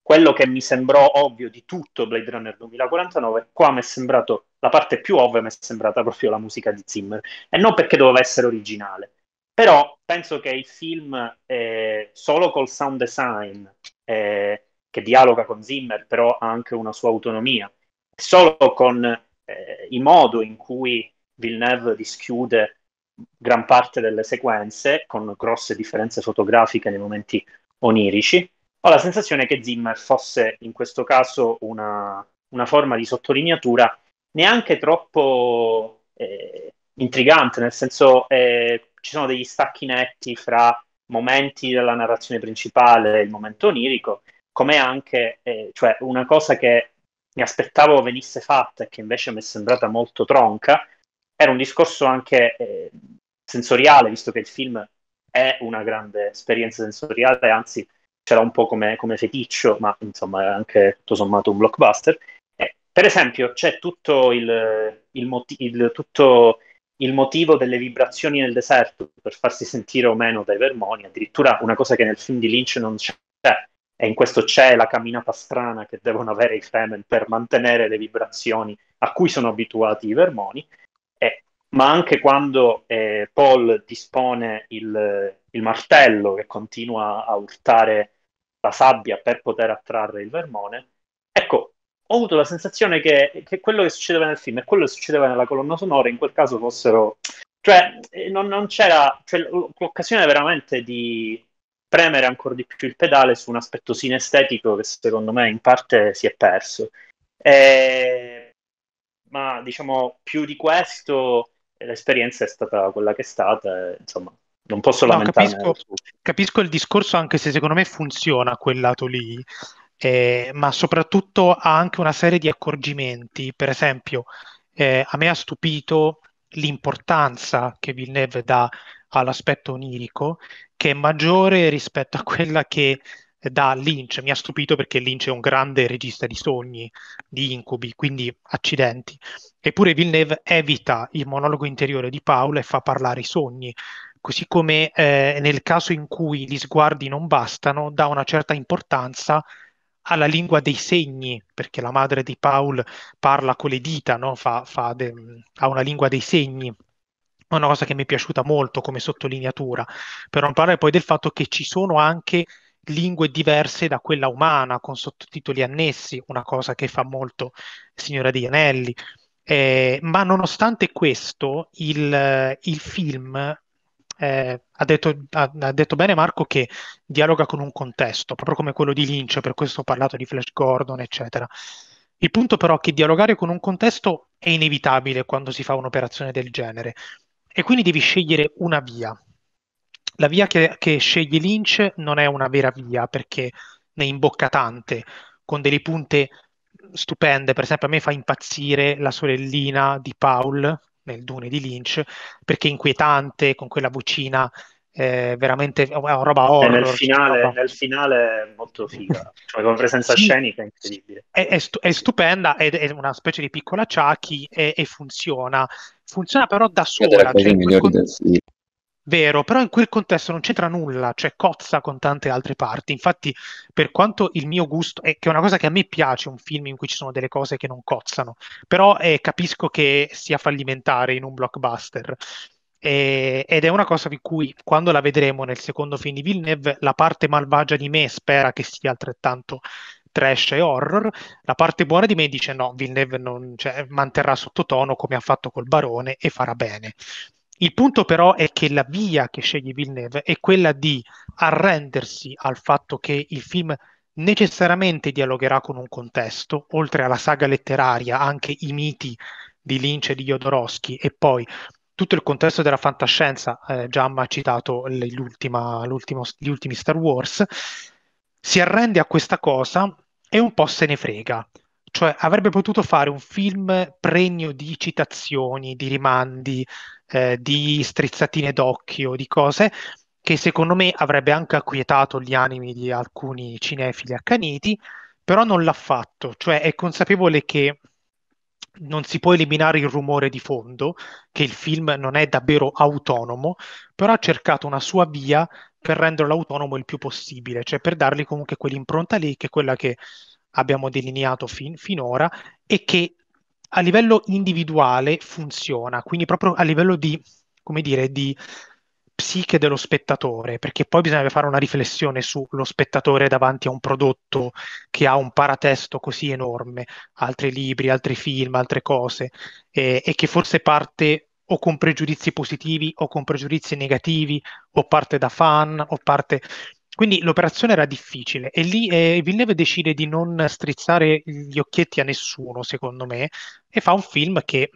quello che mi sembrò ovvio di tutto Blade Runner 2049, qua mi è sembrato la parte più ovvia, mi è sembrata proprio la musica di Zimmer, e non perché doveva essere originale. Però penso che il film, eh, solo col sound design, eh, che dialoga con Zimmer, però ha anche una sua autonomia, solo con eh, il modo in cui Villeneuve dischiude gran parte delle sequenze, con grosse differenze fotografiche nei momenti onirici, ho la sensazione che Zimmer fosse in questo caso una, una forma di sottolineatura neanche troppo eh, intrigante, nel senso eh, ci sono degli stacchi netti fra momenti della narrazione principale e il momento onirico, come anche eh, cioè una cosa che mi aspettavo venisse fatta e che invece mi è sembrata molto tronca, era un discorso anche eh, sensoriale, visto che il film è una grande esperienza sensoriale, anzi c'era un po' come, come feticcio, ma insomma era anche tutto sommato un blockbuster. Eh, per esempio, c'è tutto il, il, moti- il, tutto il, motivo delle vibrazioni nel deserto per farsi sentire o meno dai vermoni, addirittura una cosa che nel film di Lynch non c'è, e in questo c'è la camminata strana che devono avere i Fremen per mantenere le vibrazioni a cui sono abituati i vermoni ma anche quando eh, Paul dispone il, il, martello che continua a urtare la sabbia per poter attrarre il vermone. Ecco, ho avuto la sensazione che, che quello che succedeva nel film e quello che succedeva nella colonna sonora in quel caso fossero... Cioè, eh, non, non c'era cioè, l'occasione veramente di premere ancora di più il pedale su un aspetto sinestetico che secondo me in parte si è perso. E... Eh, ma diciamo, più di questo, l'esperienza è stata quella che è stata, insomma, non posso lamentarmi. No, capisco, capisco, il discorso, anche se secondo me funziona quel lato lì, eh, ma soprattutto ha anche una serie di accorgimenti. Per esempio, eh, a me ha stupito l'importanza che Villeneuve dà all'aspetto onirico, che è maggiore rispetto a quella che da Lynch. Mi ha stupito perché Lynch è un grande regista di sogni, di incubi, quindi accidenti. Eppure Villeneuve evita il monologo interiore di Paolo e fa parlare i sogni, così come eh, nel caso in cui gli sguardi non bastano, dà una certa importanza alla lingua dei segni, perché la madre di Paul parla con le dita, no? fa, fa de, ha una lingua dei segni una cosa che mi è piaciuta molto come sottolineatura, per non parlare poi del fatto che ci sono anche lingue diverse da quella umana, con sottotitoli annessi, una cosa che fa molto Signora degli Anelli. Eh, ma nonostante questo, il, il film eh, ha, detto, ha, ha, detto, bene Marco che dialoga con un contesto, proprio come quello di Lynch, per questo ho parlato di Flash Gordon, eccetera. Il punto però è che dialogare con un contesto è inevitabile quando si fa un'operazione del genere e quindi devi scegliere una via la via che, che, sceglie Lynch non è una vera via perché ne imbocca tante, con delle punte stupende. Per esempio, a me fa impazzire la sorellina di Paul nel Dune di Lynch perché è inquietante con quella vocina. Eh, veramente è una roba eh, horror nel finale, roba... nel finale, è molto figa cioè con presenza sì, scenica incredibile è, è, stu- è stupenda è, è, una specie di piccola Chucky e, funziona funziona però da sola cioè, con... del... Vero, però in quel contesto non c'entra nulla, cioè cozza con tante altre parti. Infatti, per quanto il mio gusto, è che è una cosa che a me piace, un film in cui ci sono delle cose che non cozzano, però eh, capisco che sia fallimentare in un blockbuster. E, ed è una cosa di cui, quando la vedremo nel secondo film di Villeneuve, la parte malvagia di me spera che sia altrettanto trash e horror. La parte buona di me dice no, Villeneuve non, cioè, manterrà sottotono come ha fatto col Barone e farà bene. Il punto però è che la via che sceglie Villeneuve è quella di arrendersi al fatto che il film necessariamente dialogherà con un contesto, oltre alla saga letteraria, anche i miti di Lynch e di Jodorowsky e poi tutto il contesto della fantascienza, eh, Giamma ha citato gli ultimi Star Wars, si arrende a questa cosa e un po' se ne frega. Cioè avrebbe potuto fare un film pregno di citazioni, di rimandi, eh, di strizzatine d'occhio, di cose che secondo me avrebbe anche acquietato gli animi di alcuni cinefili accaniti, però non l'ha fatto, cioè è consapevole che non si può eliminare il rumore di fondo, che il film non è davvero autonomo, però ha cercato una sua via per renderlo autonomo il più possibile, cioè per dargli comunque quell'impronta lì che è quella che abbiamo delineato fin- finora e che a livello individuale funziona, quindi proprio a livello di, come dire, di psiche dello spettatore, perché poi bisogna fare una riflessione sullo spettatore davanti a un prodotto che ha un paratesto così enorme, altri libri, altri film, altre cose, eh, e che forse parte o con pregiudizi positivi o con pregiudizi negativi, o parte da fan, o parte... Quindi l'operazione era difficile e lì eh, Villeneuve decide di non strizzare gli occhietti a nessuno, secondo me, e fa un film che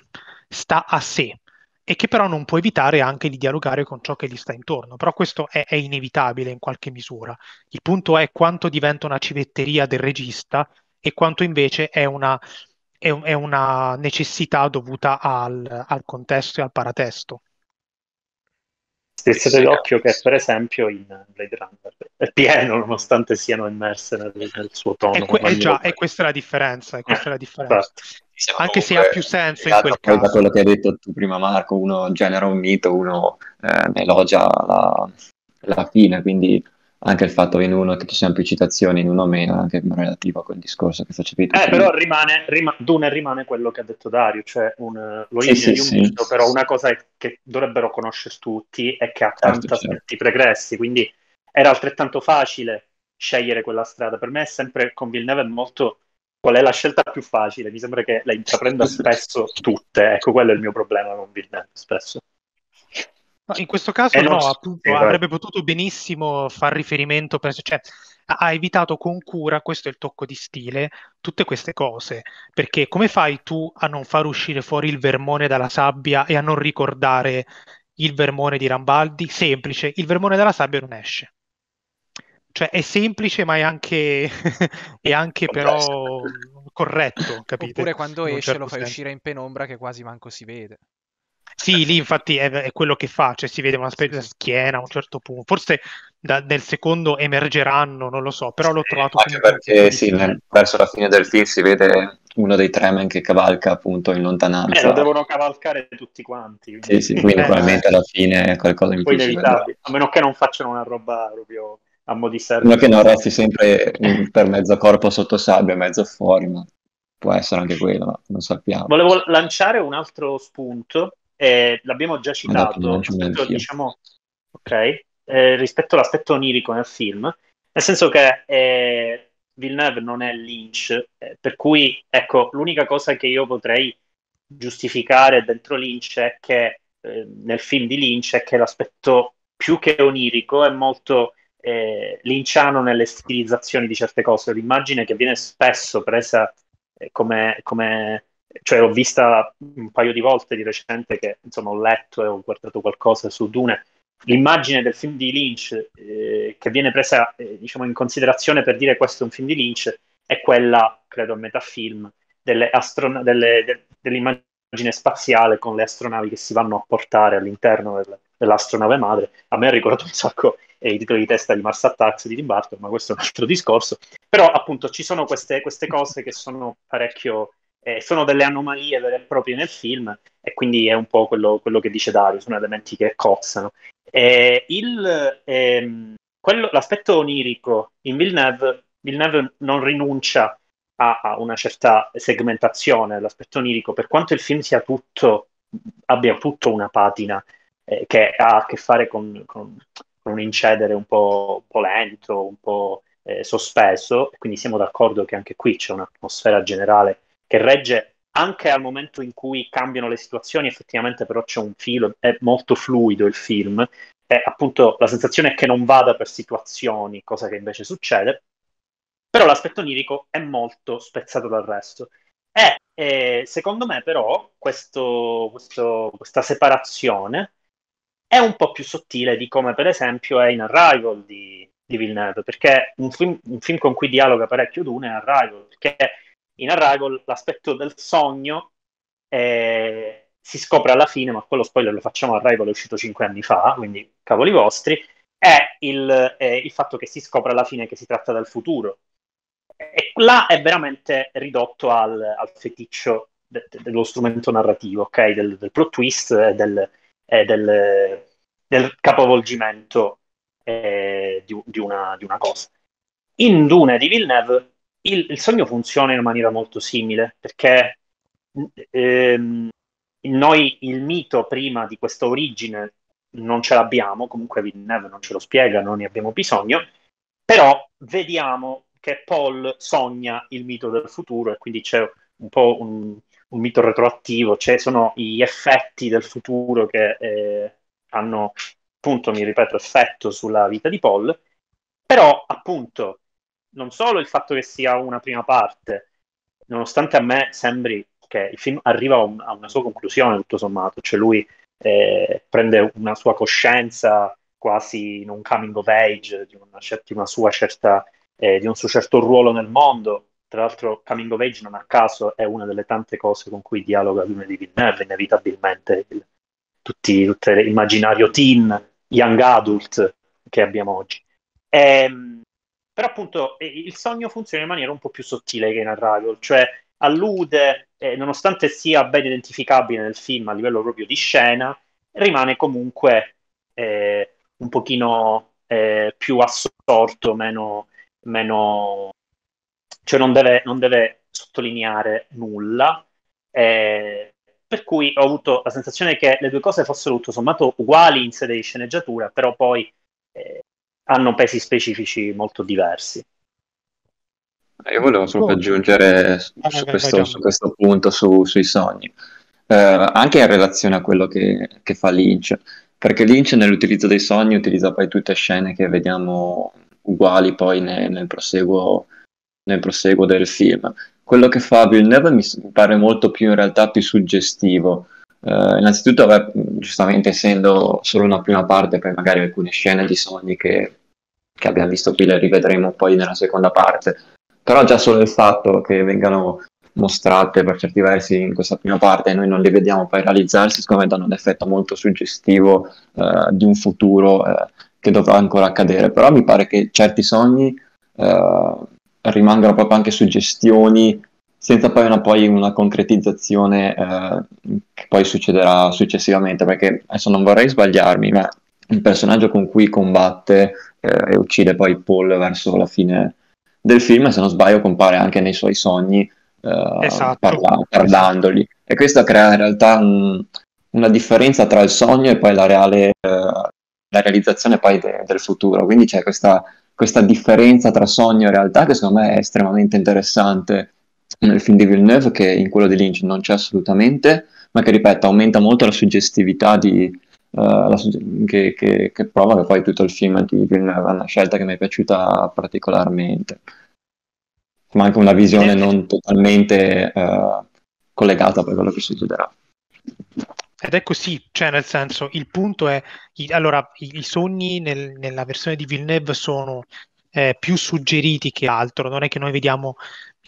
sta a sé e che però non può evitare anche di dialogare con ciò che gli sta intorno. Però questo è, è inevitabile in qualche misura. Il punto è quanto diventa una civetteria del regista e quanto invece è una, è, è una necessità dovuta al, al, contesto e al paratesto. Strizzate dell'occhio che per esempio in Blade Runner è pieno nonostante siano immerse nel, nel suo tono. E, que- eh, già, e questa è la differenza. È eh, la differenza. Certo. Anche se ha più senso in quel caso. Da quello che hai detto tu prima Marco, uno genera un mito, uno eh, elogia la, la fine, quindi anche il fatto in uno che ci siano più citazioni in uno meno, anche relativo a quel discorso che facevi tu. Eh, però rimane, rima, Dune rimane quello che ha detto Dario, cioè un, eh, lo sì, sì, un sì. Mito, però una cosa che dovrebbero conoscere tutti è che ha certo, tanti certo, aspetti certo. pregressi, quindi era altrettanto facile scegliere quella strada. Per me è sempre con Villeneuve molto qual è la scelta più facile? Mi sembra che la intraprenda spesso tutte. Ecco, quello è il mio problema con Villeneuve spesso. No, in questo caso eh, no, so, appunto, eh, avrebbe potuto benissimo far riferimento, per, cioè, ha evitato con cura, questo è il tocco di stile, tutte queste cose, perché come fai tu a non far uscire fuori il vermone dalla sabbia e a non ricordare il vermone di Rambaldi? Semplice, il vermone dalla sabbia non esce cioè è semplice ma è anche, [laughs] è anche però corretto, capite? Oppure quando esce certo lo fai senso. uscire in penombra che quasi manco si vede. Sì, lì infatti è, è, quello che fa, cioè si vede una specie di schiena a un certo punto, forse da, nel secondo emergeranno, non lo so, però l'ho trovato... Anche perché sì, nel, verso la fine del film si vede uno dei tremen che cavalca appunto in lontananza. Eh, lo devono cavalcare tutti quanti. Quindi. Sì, sì, quindi eh, probabilmente alla fine è qualcosa in più. A meno che non facciano una roba proprio a mo' di serve. No che non resti sempre per mezzo corpo sotto sabbia, mezzo fuori, ma può essere anche quello, ma non sappiamo. Volevo lanciare un altro spunto, eh, l'abbiamo già citato, rispetto, diciamo, okay, eh, rispetto all'aspetto onirico nel film, nel senso che eh, Villeneuve non è Lynch, eh, per cui ecco, l'unica cosa che io potrei giustificare dentro Lynch è che eh, nel film di Lynch è che l'aspetto più che onirico è molto eh, linciano nelle stilizzazioni di certe cose, l'immagine che viene spesso presa eh, come, come, cioè l'ho vista un paio di volte di recente che insomma ho letto e ho guardato qualcosa su Dune, l'immagine del film di Lynch eh, che viene presa eh, diciamo in considerazione per dire questo è un film di Lynch è quella, credo a metà film, delle astron- delle, de- dell'immagine spaziale con le astronavi che si vanno a portare all'interno del, dell'astronave madre, a me ha ricordato un sacco eh, i titoli di testa di Mars Attacks di Tim Burton, ma questo è un altro discorso. Però appunto ci sono queste, queste cose che sono parecchio... Eh, sono delle anomalie vere e proprie nel film e quindi è un po' quello, quello che dice Dario, sono elementi che cozzano. Eh, il, ehm, quello, l'aspetto onirico in Villeneuve, Villeneuve non rinuncia a, a, una certa segmentazione l'aspetto onirico, per quanto il film sia tutto, abbia tutto una patina eh, che ha a che fare con, con, con un incedere un po', un po', lento, un po' eh, sospeso, quindi siamo d'accordo che anche qui c'è un'atmosfera generale che regge anche al momento in cui cambiano le situazioni, effettivamente però c'è un filo, è molto fluido il film, e appunto la sensazione è che non vada per situazioni, cosa che invece succede, però l'aspetto onirico è molto spezzato dal resto. E eh, secondo me però questo, questo, questa separazione è un po' più sottile di come per esempio è in Arrival di, di Villeneuve, perché un film, un film, con cui dialoga parecchio Dune è Arrival, perché in Arrival l'aspetto del sogno eh, si scopre alla fine, ma quello spoiler lo facciamo a Arrival, è uscito cinque anni fa, quindi cavoli vostri, è il, eh, il fatto che si scopre alla fine che si tratta del futuro. E là è veramente ridotto al, al feticcio de- de- dello strumento narrativo, ok? Del, del plot twist, del, eh, del, del, capovolgimento eh, di, di, una, di, una, cosa. In Dune di Villeneuve il, il sogno funziona in maniera molto simile perché mm, ehm, noi il mito prima di questa origine non ce l'abbiamo, comunque Villeneuve non ce lo spiega, non ne abbiamo bisogno, però vediamo che Paul sogna il mito del futuro e quindi c'è un po' un, un mito retroattivo, cioè sono gli effetti del futuro che eh, hanno, appunto, mi ripeto, effetto sulla vita di Paul, però appunto non solo il fatto che sia una prima parte, nonostante a me sembri che il film arriva a, un, a una sua conclusione tutto sommato, cioè lui eh, prende una sua coscienza quasi in un coming of age, di una, di una sua certa, eh, di un suo certo ruolo nel mondo, tra l'altro, Coming of Age non a caso è una delle tante cose con cui dialoga Dune di Villeneuve, inevitabilmente. Il, tutti, tutto l'immaginario teen, young adult che abbiamo oggi. Ehm, però appunto il sogno funziona in maniera un po' più sottile che in Arrival, cioè allude, eh, nonostante sia ben identificabile nel film a livello proprio di scena, rimane comunque eh, un pochino eh, più assorto, meno, meno cioè non deve, non deve sottolineare nulla. Eh, per cui ho avuto la sensazione che le due cose fossero tutto sommato uguali in sede di sceneggiatura, però poi eh, hanno pesi specifici molto diversi. Eh, io volevo solo oh. aggiungere su, ah, su, questo, su, questo, punto su, sui sogni, eh, anche in relazione a quello che, che fa Lynch, perché Lynch nell'utilizzo dei sogni utilizza poi tutte scene che vediamo uguali poi nel, nel proseguo nel proseguo del film. Quello che fa Villeneuve mi pare molto più in realtà più suggestivo. Uh, innanzitutto, beh, giustamente essendo solo una prima parte, poi magari alcune scene di sogni che, che, abbiamo visto qui le rivedremo poi nella seconda parte. Però già solo il fatto che vengano mostrate per certi versi in questa prima parte e noi non le vediamo poi realizzarsi, secondo me danno un effetto molto suggestivo uh, di un futuro uh, che dovrà ancora accadere. Però mi pare che certi sogni rimangano proprio anche suggestioni senza poi una, poi una concretizzazione eh, che poi succederà successivamente, perché adesso non vorrei sbagliarmi, ma il personaggio con cui combatte eh, e uccide poi Paul verso la fine del film, se non sbaglio, compare anche nei suoi sogni, eh, esatto. parla- parlandogli. E questo crea in realtà un, una differenza tra il sogno e poi la, reale, eh, la realizzazione poi de- del futuro. Quindi c'è questa questa differenza tra sogno e realtà che secondo me è estremamente interessante nel film di Villeneuve che in quello di Lynch non c'è assolutamente, ma che ripeto aumenta molto la suggestività di, uh, la sugge- che, che, che prova che poi tutto il film di Villeneuve è una scelta che mi è piaciuta particolarmente, ma anche una visione eh, non totalmente uh, collegata a quello che succederà. Ed è così, cioè nel senso, il punto è, i, allora, i, i sogni nel, nella versione di Villeneuve sono eh, più suggeriti che altro, non è che noi vediamo,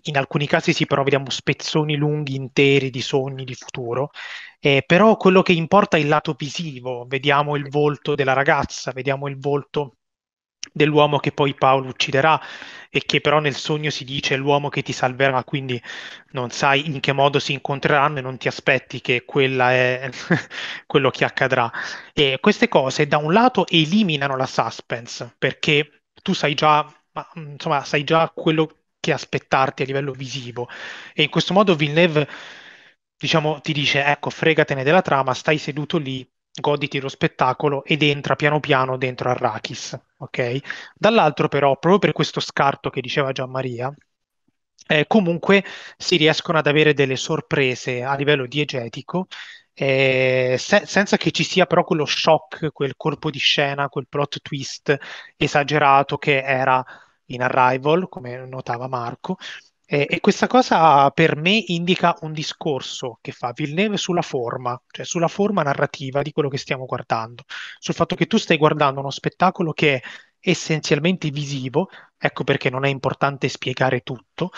in alcuni casi sì, però vediamo spezzoni lunghi, interi di sogni di futuro, eh, però quello che importa è il lato visivo, vediamo il volto della ragazza, vediamo il volto dell'uomo che poi Paolo ucciderà, e che però nel sogno si dice l'uomo che ti salverà, quindi non sai in che modo si incontreranno e non ti aspetti che quella è [laughs] quello che accadrà. E queste cose da un lato eliminano la suspense perché tu sai già, mm, insomma, sai già quello che aspettarti a livello visivo e in questo modo Villeneuve diciamo, ti dice ecco fregatene della trama, stai seduto lì goditi lo spettacolo ed entra piano piano dentro Arrakis, ok? Dall'altro però, proprio per questo scarto che diceva Gianmaria, eh, comunque si riescono ad avere delle sorprese a livello diegetico eh, se- senza che ci sia però quello shock, quel colpo di scena, quel plot twist esagerato che era in Arrival, come notava Marco, eh, e questa cosa per me indica un discorso che fa Villeneuve sulla forma, cioè sulla forma narrativa di quello che stiamo guardando, sul fatto che tu stai guardando uno spettacolo che è essenzialmente visivo, ecco perché non è importante spiegare tutto,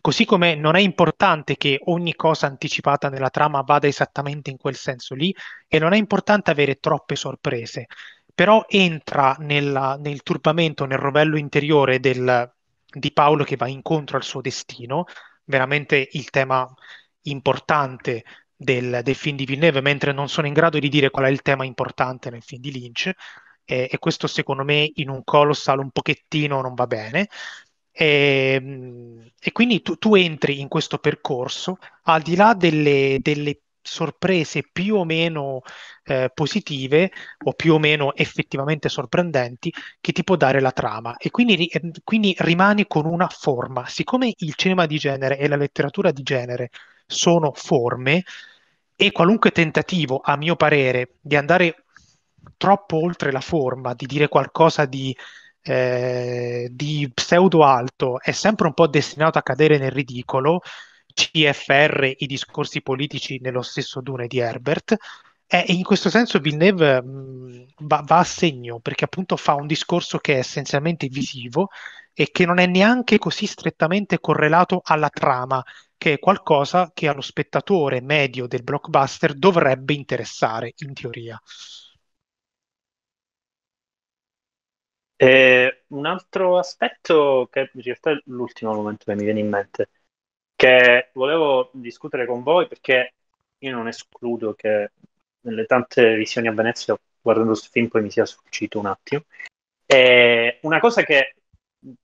Così come non è importante che ogni cosa anticipata nella trama vada esattamente in quel senso lì e non è importante avere troppe sorprese, però entra nella, nel turbamento, nel rovello interiore del, di Paolo che va incontro al suo destino, veramente il tema importante del, del, film di Villeneuve, mentre non sono in grado di dire qual è il tema importante nel film di Lynch, eh, e questo secondo me in un colossal un pochettino non va bene. E, ehm, e quindi tu, tu, entri in questo percorso al di là delle, delle sorprese più o meno eh, positive o più o meno effettivamente sorprendenti che ti può dare la trama e quindi, ehm, quindi rimani con una forma. Siccome il cinema di genere e la letteratura di genere sono forme e qualunque tentativo, a mio parere, di andare troppo oltre la forma, di dire qualcosa di, eh, di pseudo alto, è sempre un po' destinato a cadere nel ridicolo CFR i discorsi politici nello stesso Dune di Herbert. Eh, e in questo senso Villeneuve mh, mm, va, va a segno perché appunto fa un discorso che è essenzialmente visivo e che non è neanche così strettamente correlato alla trama, che è qualcosa che allo spettatore medio del blockbuster dovrebbe interessare in teoria. Eh, un altro aspetto che in realtà è l'ultimo momento che mi viene in mente che volevo discutere con voi perché io non escludo che nelle tante visioni a Venezia, guardando questo film, poi mi sia sfuggito un attimo. E una cosa che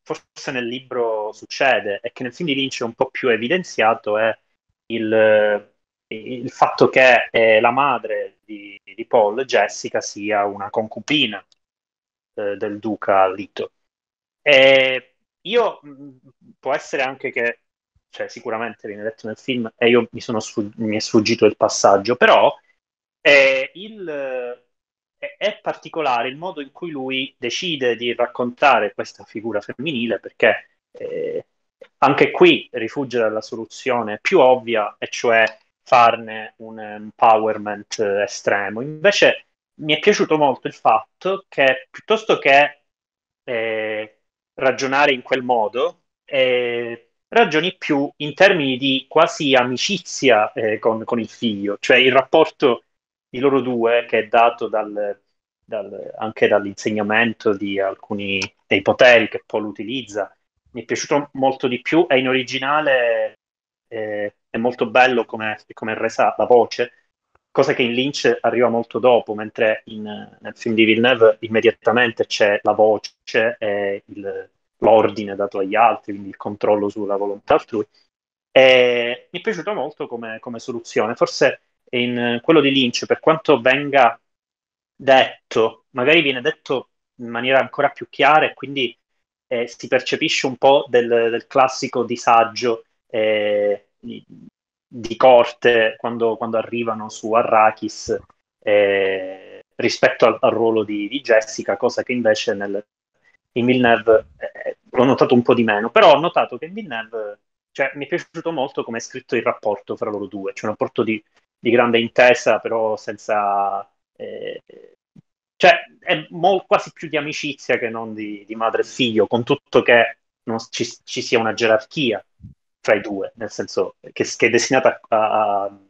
forse nel libro succede e che nel film di Lynch è un po' più evidenziato è il, il fatto che eh, la madre di, di, Paul, Jessica, sia una concubina eh, del duca Lito. E io mm, può essere anche che cioè sicuramente viene detto nel film e io mi, sono sfug- mi è sfuggito il passaggio, però è, il, è particolare il modo in cui lui decide di raccontare questa figura femminile perché eh, anche qui rifugge dalla soluzione più ovvia e cioè farne un empowerment estremo. Invece mi è piaciuto molto il fatto che piuttosto che eh, ragionare in quel modo, eh, ragioni più in termini di quasi amicizia eh, con, con, il figlio, cioè il rapporto di loro due che è dato dal, dal, anche dall'insegnamento di alcuni dei poteri che Paul utilizza. Mi è piaciuto molto di più, è in originale, eh, è molto bello come, come resa la voce, cosa che in Lynch arriva molto dopo, mentre in, nel film di Villeneuve immediatamente c'è la voce e eh, il, l'ordine dato agli altri, quindi il controllo sulla volontà altrui. E mi è piaciuto molto come, come soluzione. Forse in eh, quello di Lynch, per quanto venga detto, magari viene detto in maniera ancora più chiara e quindi eh, si percepisce un po' del, del classico disagio eh, di corte quando, quando, arrivano su Arrakis eh, rispetto al, al ruolo di, di, Jessica, cosa che invece nel, in Villeneuve eh, l'ho notato un po' di meno, però ho notato che in Villeneuve cioè, mi è piaciuto molto come è scritto il rapporto fra loro due, c'è cioè un rapporto di, di grande intesa, però senza... Eh, cioè, è mo- quasi più di amicizia che non di, di madre e figlio, con tutto che non ci, ci, sia una gerarchia fra i due, nel senso che, che è destinata a, a,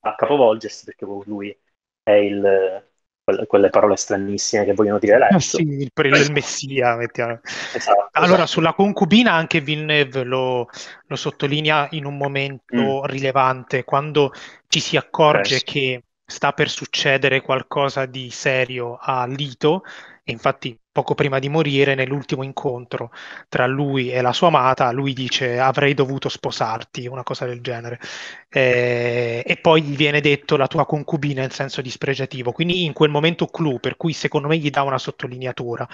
a capovolgersi, perché lui è il, quelle, quelle parole stranissime che vogliono dire lei. Ah, sì, il, pre- il messia. Mettiamo. Esatto, allora, esatto. sulla concubina anche Villeneuve lo, lo sottolinea in un momento mm. rilevante, quando ci si accorge Presto. che sta per succedere qualcosa di serio a Lito, e infatti poco prima di morire, nell'ultimo incontro tra lui e la sua amata, lui dice avrei dovuto sposarti, una cosa del genere. Eh, e poi gli viene detto la tua concubina in senso dispregiativo, quindi in quel momento clou, per cui secondo me gli dà una sottolineatura.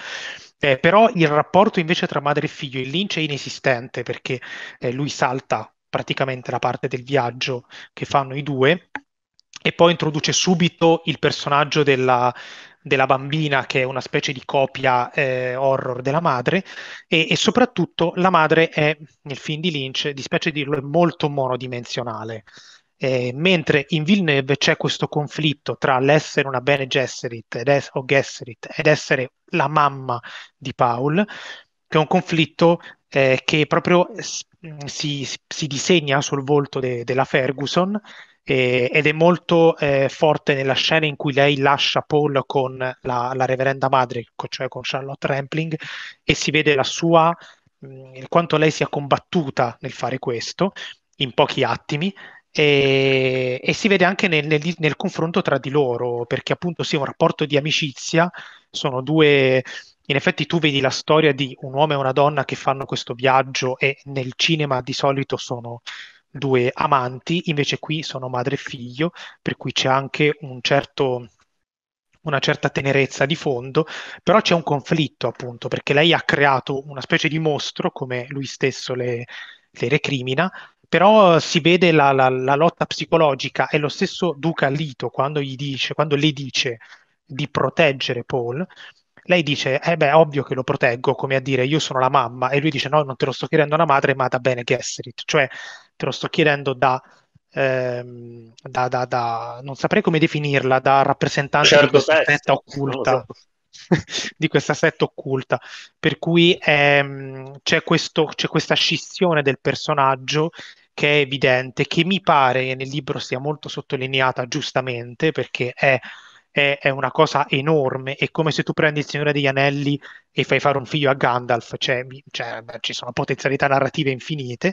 Eh, però il rapporto invece tra madre e figlio in Lynch è inesistente perché eh, lui salta praticamente la parte del viaggio che fanno i due e poi introduce subito il personaggio della, della bambina che è una specie di copia eh, horror della madre e, e, soprattutto la madre è nel film di Lynch, dispiace dirlo, è molto monodimensionale. Eh, mentre in Villeneuve c'è questo conflitto tra l'essere una Bene Gesserit ed, es- Gesserit ed essere la mamma di Paul, che è un conflitto eh, che proprio si, si, disegna sul volto de- della Ferguson eh, ed è molto eh, forte nella scena in cui lei lascia Paul con la, la reverenda madre, cioè con Charlotte Rampling, e si vede la sua, mh, quanto lei sia combattuta nel fare questo, in pochi attimi, e, e, si vede anche nel, nel, nel, confronto tra di loro, perché appunto sia sì, un rapporto di amicizia, sono due... In effetti tu vedi la storia di un uomo e una donna che fanno questo viaggio e nel cinema di solito sono, due amanti, invece qui sono madre e figlio, per cui c'è anche un certo, una certa tenerezza di fondo, però c'è un conflitto appunto, perché lei ha creato una specie di mostro, come lui stesso le, le recrimina, però si vede la, la, la, lotta psicologica e lo stesso Duca Lito quando, dice, quando le dice di proteggere Paul, lei dice, eh beh, ovvio che lo proteggo, come a dire, io sono la mamma, e lui dice, no, non te lo sto chiedendo da madre, ma da bene Gesserit, cioè te lo sto chiedendo da, ehm, da, da, da non saprei come definirla, da rappresentante certo di questa testo, setta occulta. [laughs] di questa setta occulta, per cui ehm, c'è, questo, c'è questa scissione del personaggio che è evidente, che mi pare nel libro sia molto sottolineata giustamente perché è è, è, una cosa enorme. È come se tu prendi il Signore degli Anelli e fai fare un figlio a Gandalf, cioè, cioè beh, ci sono potenzialità narrative infinite,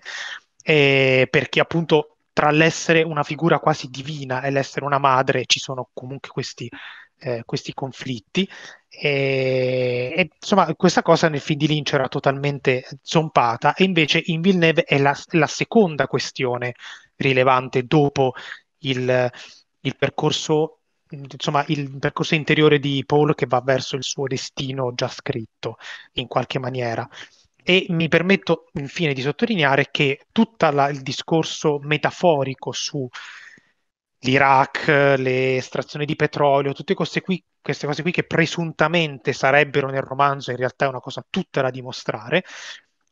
eh, perché appunto tra l'essere una figura quasi divina e l'essere una madre ci sono comunque questi, eh, questi conflitti. E, e, insomma, questa cosa nel film di Lynch era totalmente zompata, e invece in Villeneuve è la, la seconda questione rilevante dopo il, il percorso insomma, il percorso interiore di Paul che va verso il suo destino già scritto in qualche maniera. E mi permetto infine di sottolineare che tutto il discorso metaforico su l'Iraq, le estrazioni di petrolio, tutte queste, qui, queste cose qui che presuntamente sarebbero nel romanzo, in realtà è una cosa tutta da dimostrare,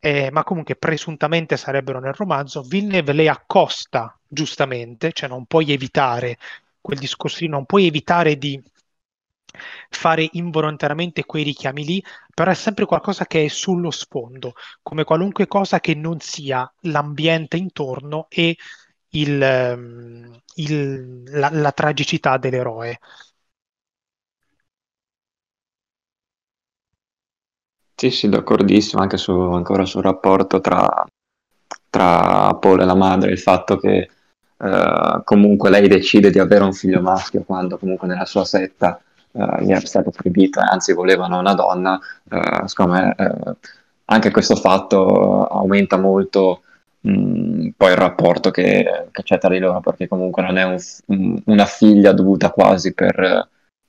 eh, ma comunque presuntamente sarebbero nel romanzo, Villeneuve le accosta giustamente, cioè non puoi evitare quel discorso lì, non puoi evitare di fare involontariamente quei richiami lì, però è sempre qualcosa che è sullo sfondo, come qualunque cosa che non sia l'ambiente intorno e il, ehm, il, la, la tragicità dell'eroe. Sì, sì, d'accordissimo, anche su, ancora sul rapporto tra, tra Paul e la madre, il fatto che eh, comunque lei decide di avere un figlio maschio quando comunque nella sua setta uh, gli è stato proibito, anzi volevano una donna, uh, eh, secondo me anche questo fatto aumenta molto mm, poi il rapporto che, che, c'è tra di loro, perché comunque non è un, mm, una figlia dovuta quasi per,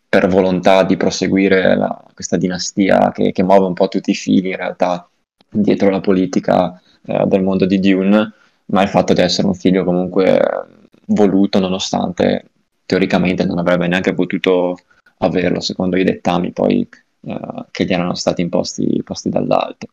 per volontà di proseguire la, questa dinastia che, che, muove un po' tutti i figli in realtà dietro la politica del mondo di Dune ma il fatto di essere un figlio comunque eh, voluto, nonostante teoricamente non avrebbe neanche potuto averlo secondo i dettami poi eh, che gli erano stati imposti, imposti dall'alto.